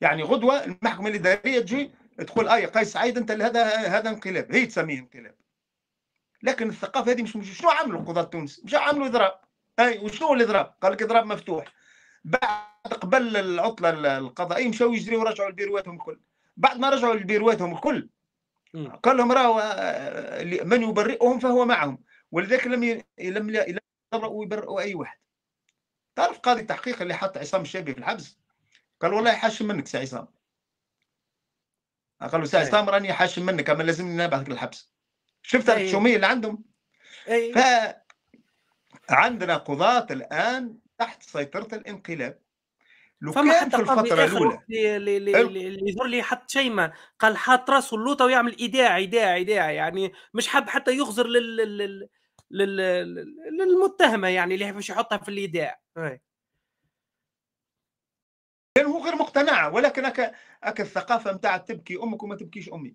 يعني غدوه المحكمه الاداريه تجي تقول اي آه، قيس سعيد انت هذا هذا انقلاب هي تسميه انقلاب لكن الثقافه هذه مش, مش شنو عملوا قضاة تونس مش عملوا اضراب اي وشنو الاضراب قال لك اضراب مفتوح بعد قبل العطله القضائيه مشاو يجريوا رجعوا لبيرواتهم الكل بعد ما رجعوا لبيرواتهم الكل قال لهم راه آه، آه، من يبرئهم فهو معهم ولذلك لم ي... لم لم يبرئوا يبرئوا اي واحد تعرف قاضي التحقيق اللي حط عصام الشابي في الحبس قال والله حاشم منك سي عصام قال له سي طيب. عصام راني حاشم منك اما لازمني نبعثك للحبس شفت طيب. الشوميه اللي عندهم أي. ف عندنا قضاة الان تحت سيطرة الانقلاب لو فما كان حتى في الفتره الاولى اللي أيوه. يظهر لي حط شيمه قال حاط راسه اللوطه ويعمل ايداع ايداع ايداع يعني مش حاب حتى يخزر لل, لل... لل... للمتهمه يعني اللي باش يحطها في الايداع كان هو غير مقتنع ولكن أك... أك الثقافه نتاع تبكي امك وما تبكيش امي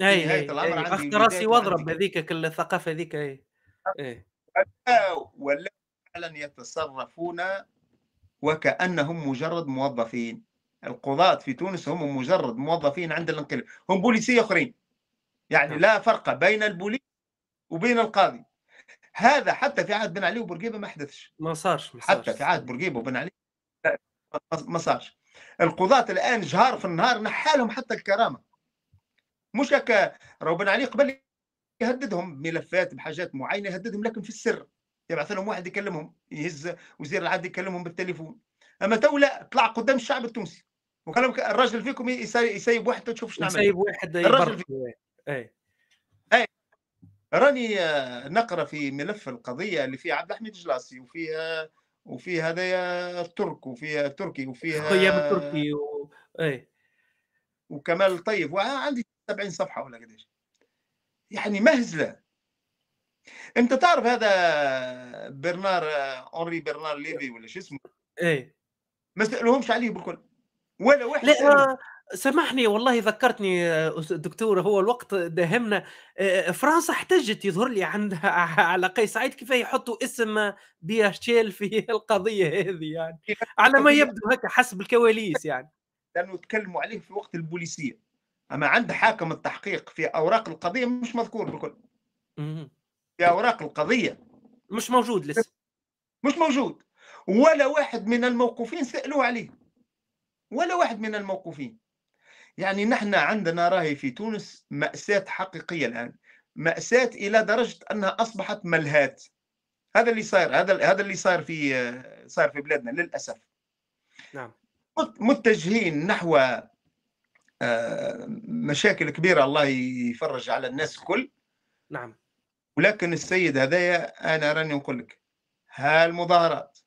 اي نهايه الامر اخت راسي واضرب هذيك الثقافه هذيك اي ولا فعلا يتصرفون وكأنهم مجرد موظفين القضاة في تونس هم مجرد موظفين عند الانقلاب هم بوليسية آخرين يعني نعم. لا فرق بين البوليس وبين القاضي هذا حتى في عهد بن علي وبورقيبة ما حدثش ما صارش ما صارش. حتى في عهد بورقيبة وبن علي ما صارش القضاة الآن جهار في النهار نحالهم حتى الكرامة مش هكا راهو بن علي قبل يهددهم بملفات بحاجات معينة يهددهم لكن في السر يبعث لهم واحد يكلمهم يهز وزير العدل يكلمهم بالتليفون اما تو لا طلع قدام الشعب التونسي وقال لهم الراجل فيكم يسيب واحد تشوف شنو عمل يسيب واحد الراجل فيكم اي اي إيه. راني آه، نقرا في ملف القضيه اللي فيها عبد الحميد جلاسي وفيها وفيها هذايا الترك وفيها تركي وفيها خيام التركي و... اي وكمال طيب وعندي 70 صفحه ولا قديش يعني مهزله انت تعرف هذا برنار اونري آه، برنار ليفي ولا شو اسمه؟ ايه ما سالوهمش عليه بالكل ولا واحد لا آه، سامحني والله ذكرتني آه، دكتور هو الوقت داهمنا فرنسا احتجت يظهر لي عندها على قيس سعيد كيف يحطوا اسم بيرشيل في القضيه هذه يعني على ما يبدو هكا حسب الكواليس يعني لانه تكلموا عليه في وقت البوليسيه اما عند حاكم التحقيق في اوراق القضيه مش مذكور بالكل اوراق القضيه مش موجود لسه مش موجود ولا واحد من الموقوفين سالوه عليه ولا واحد من الموقوفين يعني نحن عندنا راهي في تونس مأساة حقيقية الآن مأساة إلى درجة أنها أصبحت ملهات هذا اللي صاير هذا هذا اللي صاير في صاير في بلادنا للأسف نعم متجهين نحو آه، مشاكل كبيرة الله يفرج على الناس الكل نعم ولكن السيد هذايا انا راني نقول لك ها المظاهرات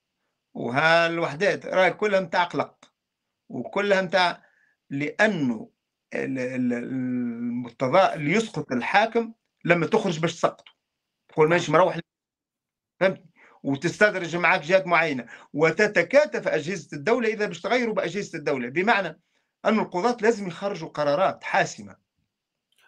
وها الوحدات راهي كلها نتاع قلق وكلها نتاع لانه المرتضى اللي يسقط الحاكم لما تخرج باش تسقطه تقول ماشي نعم. مروح فهمت وتستدرج معك جهات معينه وتتكاتف اجهزه الدوله اذا باش تغيروا باجهزه الدوله بمعنى أن القضاة لازم يخرجوا قرارات حاسمه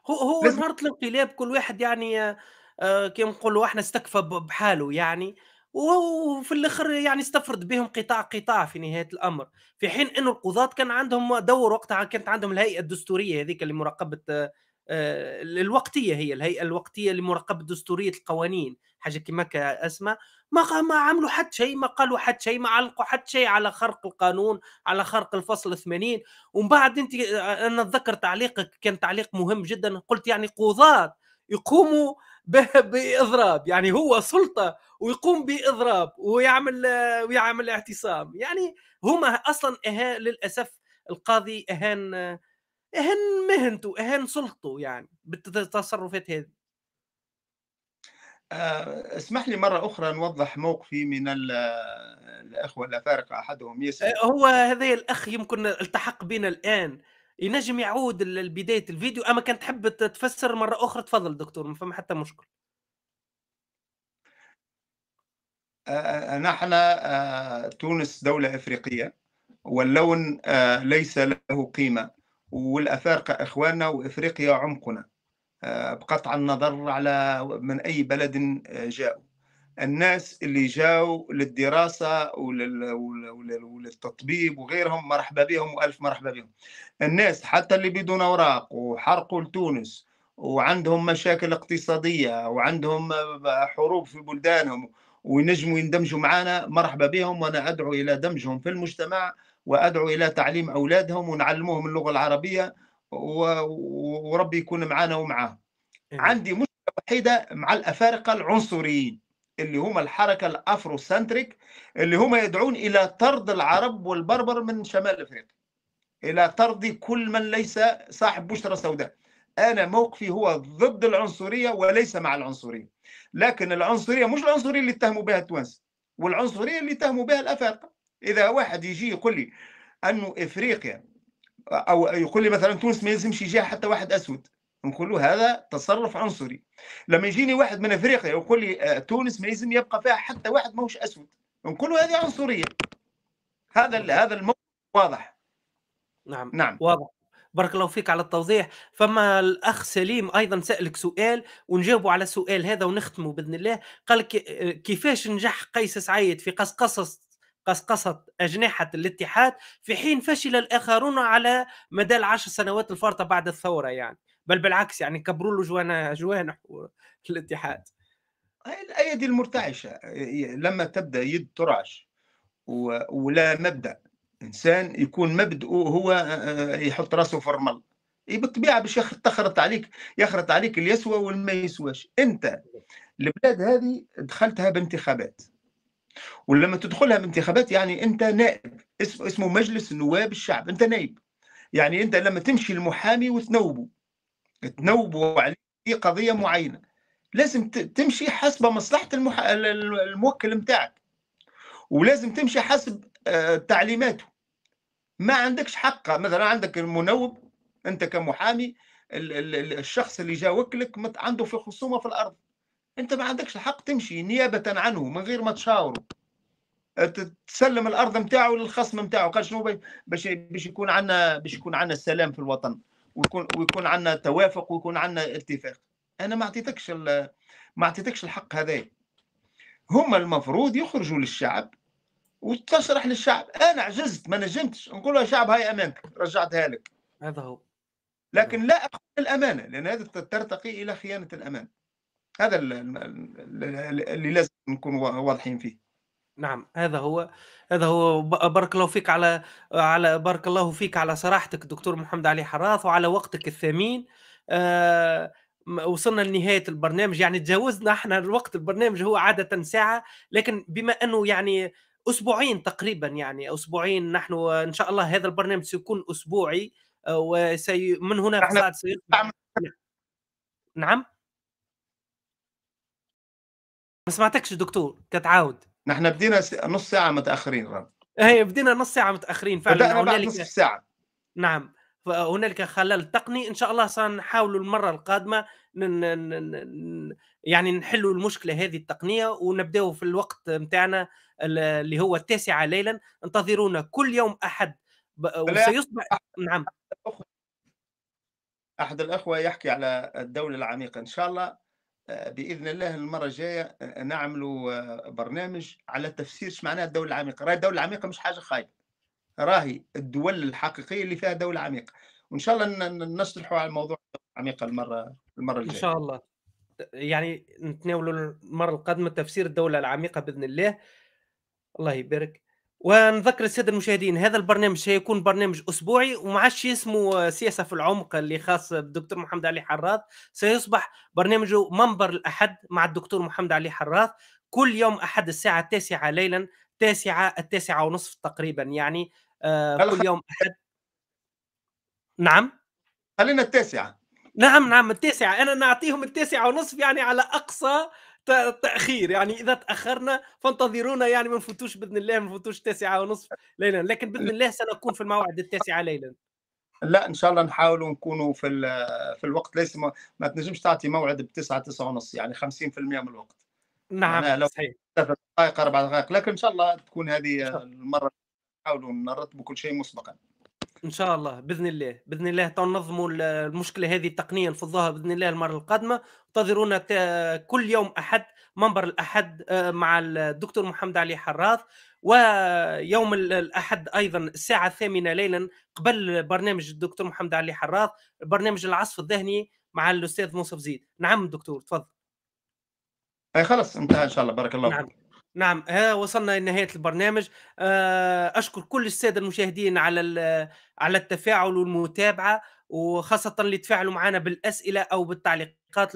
هو هو لازم... نهار الانقلاب كل واحد يعني آه، كيما نقولوا احنا استكفى بحاله يعني وفي الاخر يعني استفرد بهم قطاع قطاع في نهايه الامر في حين انه القضاة كان عندهم دور وقتها كانت عندهم الهيئه الدستوريه هذيك اللي مراقبه آه، الوقتيه هي الهيئه الوقتيه لمراقبه دستوريه القوانين حاجه كما اسمها ما ما عملوا حتى شيء ما قالوا حتى شيء ما علقوا حتى شيء على خرق القانون على خرق الفصل 80 ومن بعد انت آه، انا اتذكر تعليقك كان تعليق مهم جدا قلت يعني قضاة يقوموا باضراب يعني هو سلطه ويقوم باضراب ويعمل ويعمل اعتصام يعني هما اصلا للاسف القاضي اهان اهان مهنته اهان سلطته يعني بالتصرفات هذه آه، اسمح لي مرة أخرى نوضح موقفي من الأخوة الأفارقة أحدهم يسأل آه، هو هذا الأخ يمكن التحق بنا الآن ينجم يعود لبدايه الفيديو اما كان تحب تفسر مره اخرى تفضل دكتور ما فما حتى مشكل نحن تونس دولة إفريقية واللون ليس له قيمة والأفارقة إخواننا وإفريقيا عمقنا بقطع النظر على من أي بلد جاءوا الناس اللي جاوا للدراسة وللتطبيب وغيرهم مرحبا بهم وألف مرحبا بهم الناس حتى اللي بدون أوراق وحرقوا لتونس وعندهم مشاكل اقتصادية وعندهم حروب في بلدانهم وينجموا يندمجوا معنا مرحبا بهم وأنا أدعو إلى دمجهم في المجتمع وأدعو إلى تعليم أولادهم ونعلموهم اللغة العربية وربي يكون معنا ومعاهم عندي مشكلة وحيدة مع الأفارقة العنصريين اللي هما الحركه الافرو سنتريك اللي هما يدعون الى طرد العرب والبربر من شمال افريقيا الى طرد كل من ليس صاحب بشره سوداء انا موقفي هو ضد العنصريه وليس مع العنصريه لكن العنصريه مش العنصريه اللي اتهموا بها التوانس والعنصريه اللي اتهموا بها الافارقه اذا واحد يجي يقول لي انه افريقيا او يقول لي مثلا تونس ما يلزمش يجيها حتى واحد اسود نقول هذا تصرف عنصري لما يجيني واحد من افريقيا يقول لي آه، تونس ما لازم يبقى فيها حتى واحد ماهوش اسود نقول له هذه عنصريه هذا هذا الموقف واضح نعم نعم واضح بارك الله فيك على التوضيح فما الاخ سليم ايضا سالك سؤال ونجاوبوا على السؤال هذا ونختمه باذن الله قال آه، كيفاش نجح قيس سعيد في قصقصه قصقصة أجنحة الاتحاد في حين فشل الآخرون على مدى العشر سنوات الفارطة بعد الثورة يعني بل بالعكس يعني كبروا له جوانا جوانح في الاتحاد الايادي المرتعشه آه، لما تبدا يد ترعش ولا مبدا انسان يكون مبدئه هو آه، آه، يحط راسه في الرمل إيه، بالطبيعه باش تخرط عليك يخرط عليك اللي يسوى واللي ما يسواش انت البلاد هذه دخلتها بانتخابات ولما تدخلها بانتخابات يعني انت نائب اسمه مجلس نواب الشعب انت نائب يعني انت لما تمشي المحامي وتنوبه تنوبوا عليه في قضيه معينه لازم تمشي حسب مصلحه المح... الموكل نتاعك ولازم تمشي حسب آه، تعليماته ما عندكش حق مثلا عندك المنوب انت كمحامي الشخص اللي جا وكلك عنده في خصومه في الارض انت ما عندكش الحق تمشي نيابه عنه من غير ما تشاوره آه، تسلم الارض نتاعو للخصم نتاعو قال شنو باش باش يكون عندنا باش يكون عندنا السلام في الوطن ويكون ويكون عندنا توافق ويكون عندنا اتفاق انا ما اعطيتكش ما اعطيتكش الحق هذا هما المفروض يخرجوا للشعب وتشرح للشعب انا عجزت ما نجمتش نقول له شعب هاي امانك رجعتها لك هذا هو لكن لا اقبل الامانه لان هذا ترتقي الى خيانه الامانه هذا اللي لازم نكون واضحين فيه نعم هذا هو هذا هو بارك الله فيك على على بارك الله فيك على صراحتك دكتور محمد علي حراث وعلى وقتك الثمين آه وصلنا لنهايه البرنامج يعني تجاوزنا احنا الوقت البرنامج هو عاده ساعه لكن بما انه يعني اسبوعين تقريبا يعني اسبوعين نحن ان شاء الله هذا البرنامج سيكون اسبوعي آه، وسي من هنا نعم. نعم ما سمعتكش دكتور كتعاود نحن بدينا نص ساعه متاخرين رب هي بدينا نص ساعه متاخرين فعلا بدأنا بعد نص ساعه نعم هنالك خلل تقني ان شاء الله سنحاولوا المره القادمه نن... يعني نحلوا المشكله هذه التقنيه ونبداو في الوقت نتاعنا اللي هو التاسعه ليلا انتظرونا كل يوم احد وسيصبح نعم احد الاخوه يحكي على الدوله العميقه ان شاء الله آه، باذن الله المره الجايه آه، نعملوا آه، برنامج على تفسير ايش معناها الدوله العميقه راهي الدوله العميقه مش حاجه خايبه راهي الدول الحقيقيه اللي فيها دوله عميقه وان شاء الله نشرحوا على الموضوع العميقه المره المره الجايه ان شاء الله يعني نتناولوا المره القادمه تفسير الدوله العميقه باذن الله الله يبارك ونذكر السادة المشاهدين هذا البرنامج سيكون برنامج أسبوعي وما عادش اسمه سياسة في العمق اللي خاص بالدكتور محمد علي حراث سيصبح برنامجه منبر الأحد مع الدكتور محمد علي حراث كل يوم أحد الساعة التاسعة ليلا تاسعة التاسعة ونصف تقريبا يعني آه كل يوم أحد نعم خلينا التاسعة نعم نعم التاسعة أنا نعطيهم التاسعة ونصف يعني على أقصى تاخير يعني اذا تاخرنا فانتظرونا يعني ما نفوتوش باذن الله ما نفوتوش التاسعه ونصف ليلا لكن باذن الله سنكون في الموعد التاسعه ليلا لا ان شاء الله نحاولوا نكونوا في في الوقت ليس ما, ما تنجمش تعطي موعد بتسعة تسعة ونص يعني 50% من الوقت نعم لو صحيح ثلاث دقائق اربع دقائق لكن ان شاء الله تكون هذه المره نحاولوا نرتبوا كل شيء مسبقا ان شاء الله باذن الله باذن الله تنظموا المشكله هذه تقنيا نفضوها باذن الله المره القادمه انتظرونا كل يوم احد منبر الاحد آه، مع الدكتور محمد علي حراث ويوم الاحد ايضا الساعه الثامنه ليلا قبل برنامج الدكتور محمد علي حراث برنامج العصف الذهني مع الاستاذ موسى زيد نعم دكتور تفضل اي خلاص انتهى ان شاء الله بارك الله نعم. نعم ها وصلنا لنهايه البرنامج آه، اشكر كل الساده المشاهدين على على التفاعل والمتابعه وخاصه اللي تفاعلوا معنا بالاسئله او بالتعليقات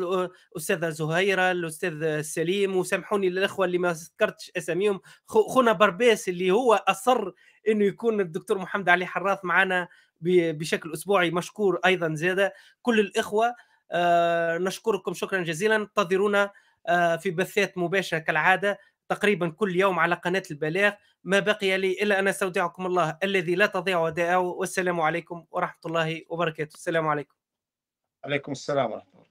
الاستاذه زهيره الاستاذ سليم وسامحوني للاخوه اللي ما ذكرتش اساميهم خونا برباس اللي هو اصر انه يكون الدكتور محمد علي حراث معنا بشكل اسبوعي مشكور ايضا زاده كل الاخوه آه، نشكركم شكرا جزيلا انتظرونا آه، في بثات مباشره كالعاده تقريبا كل يوم على قناة البلاغ ما بقي لي إلا أن أستودعكم الله الذي لا تضيع ودائعه والسلام عليكم ورحمة الله وبركاته السلام عليكم عليكم السلام ورحمة الله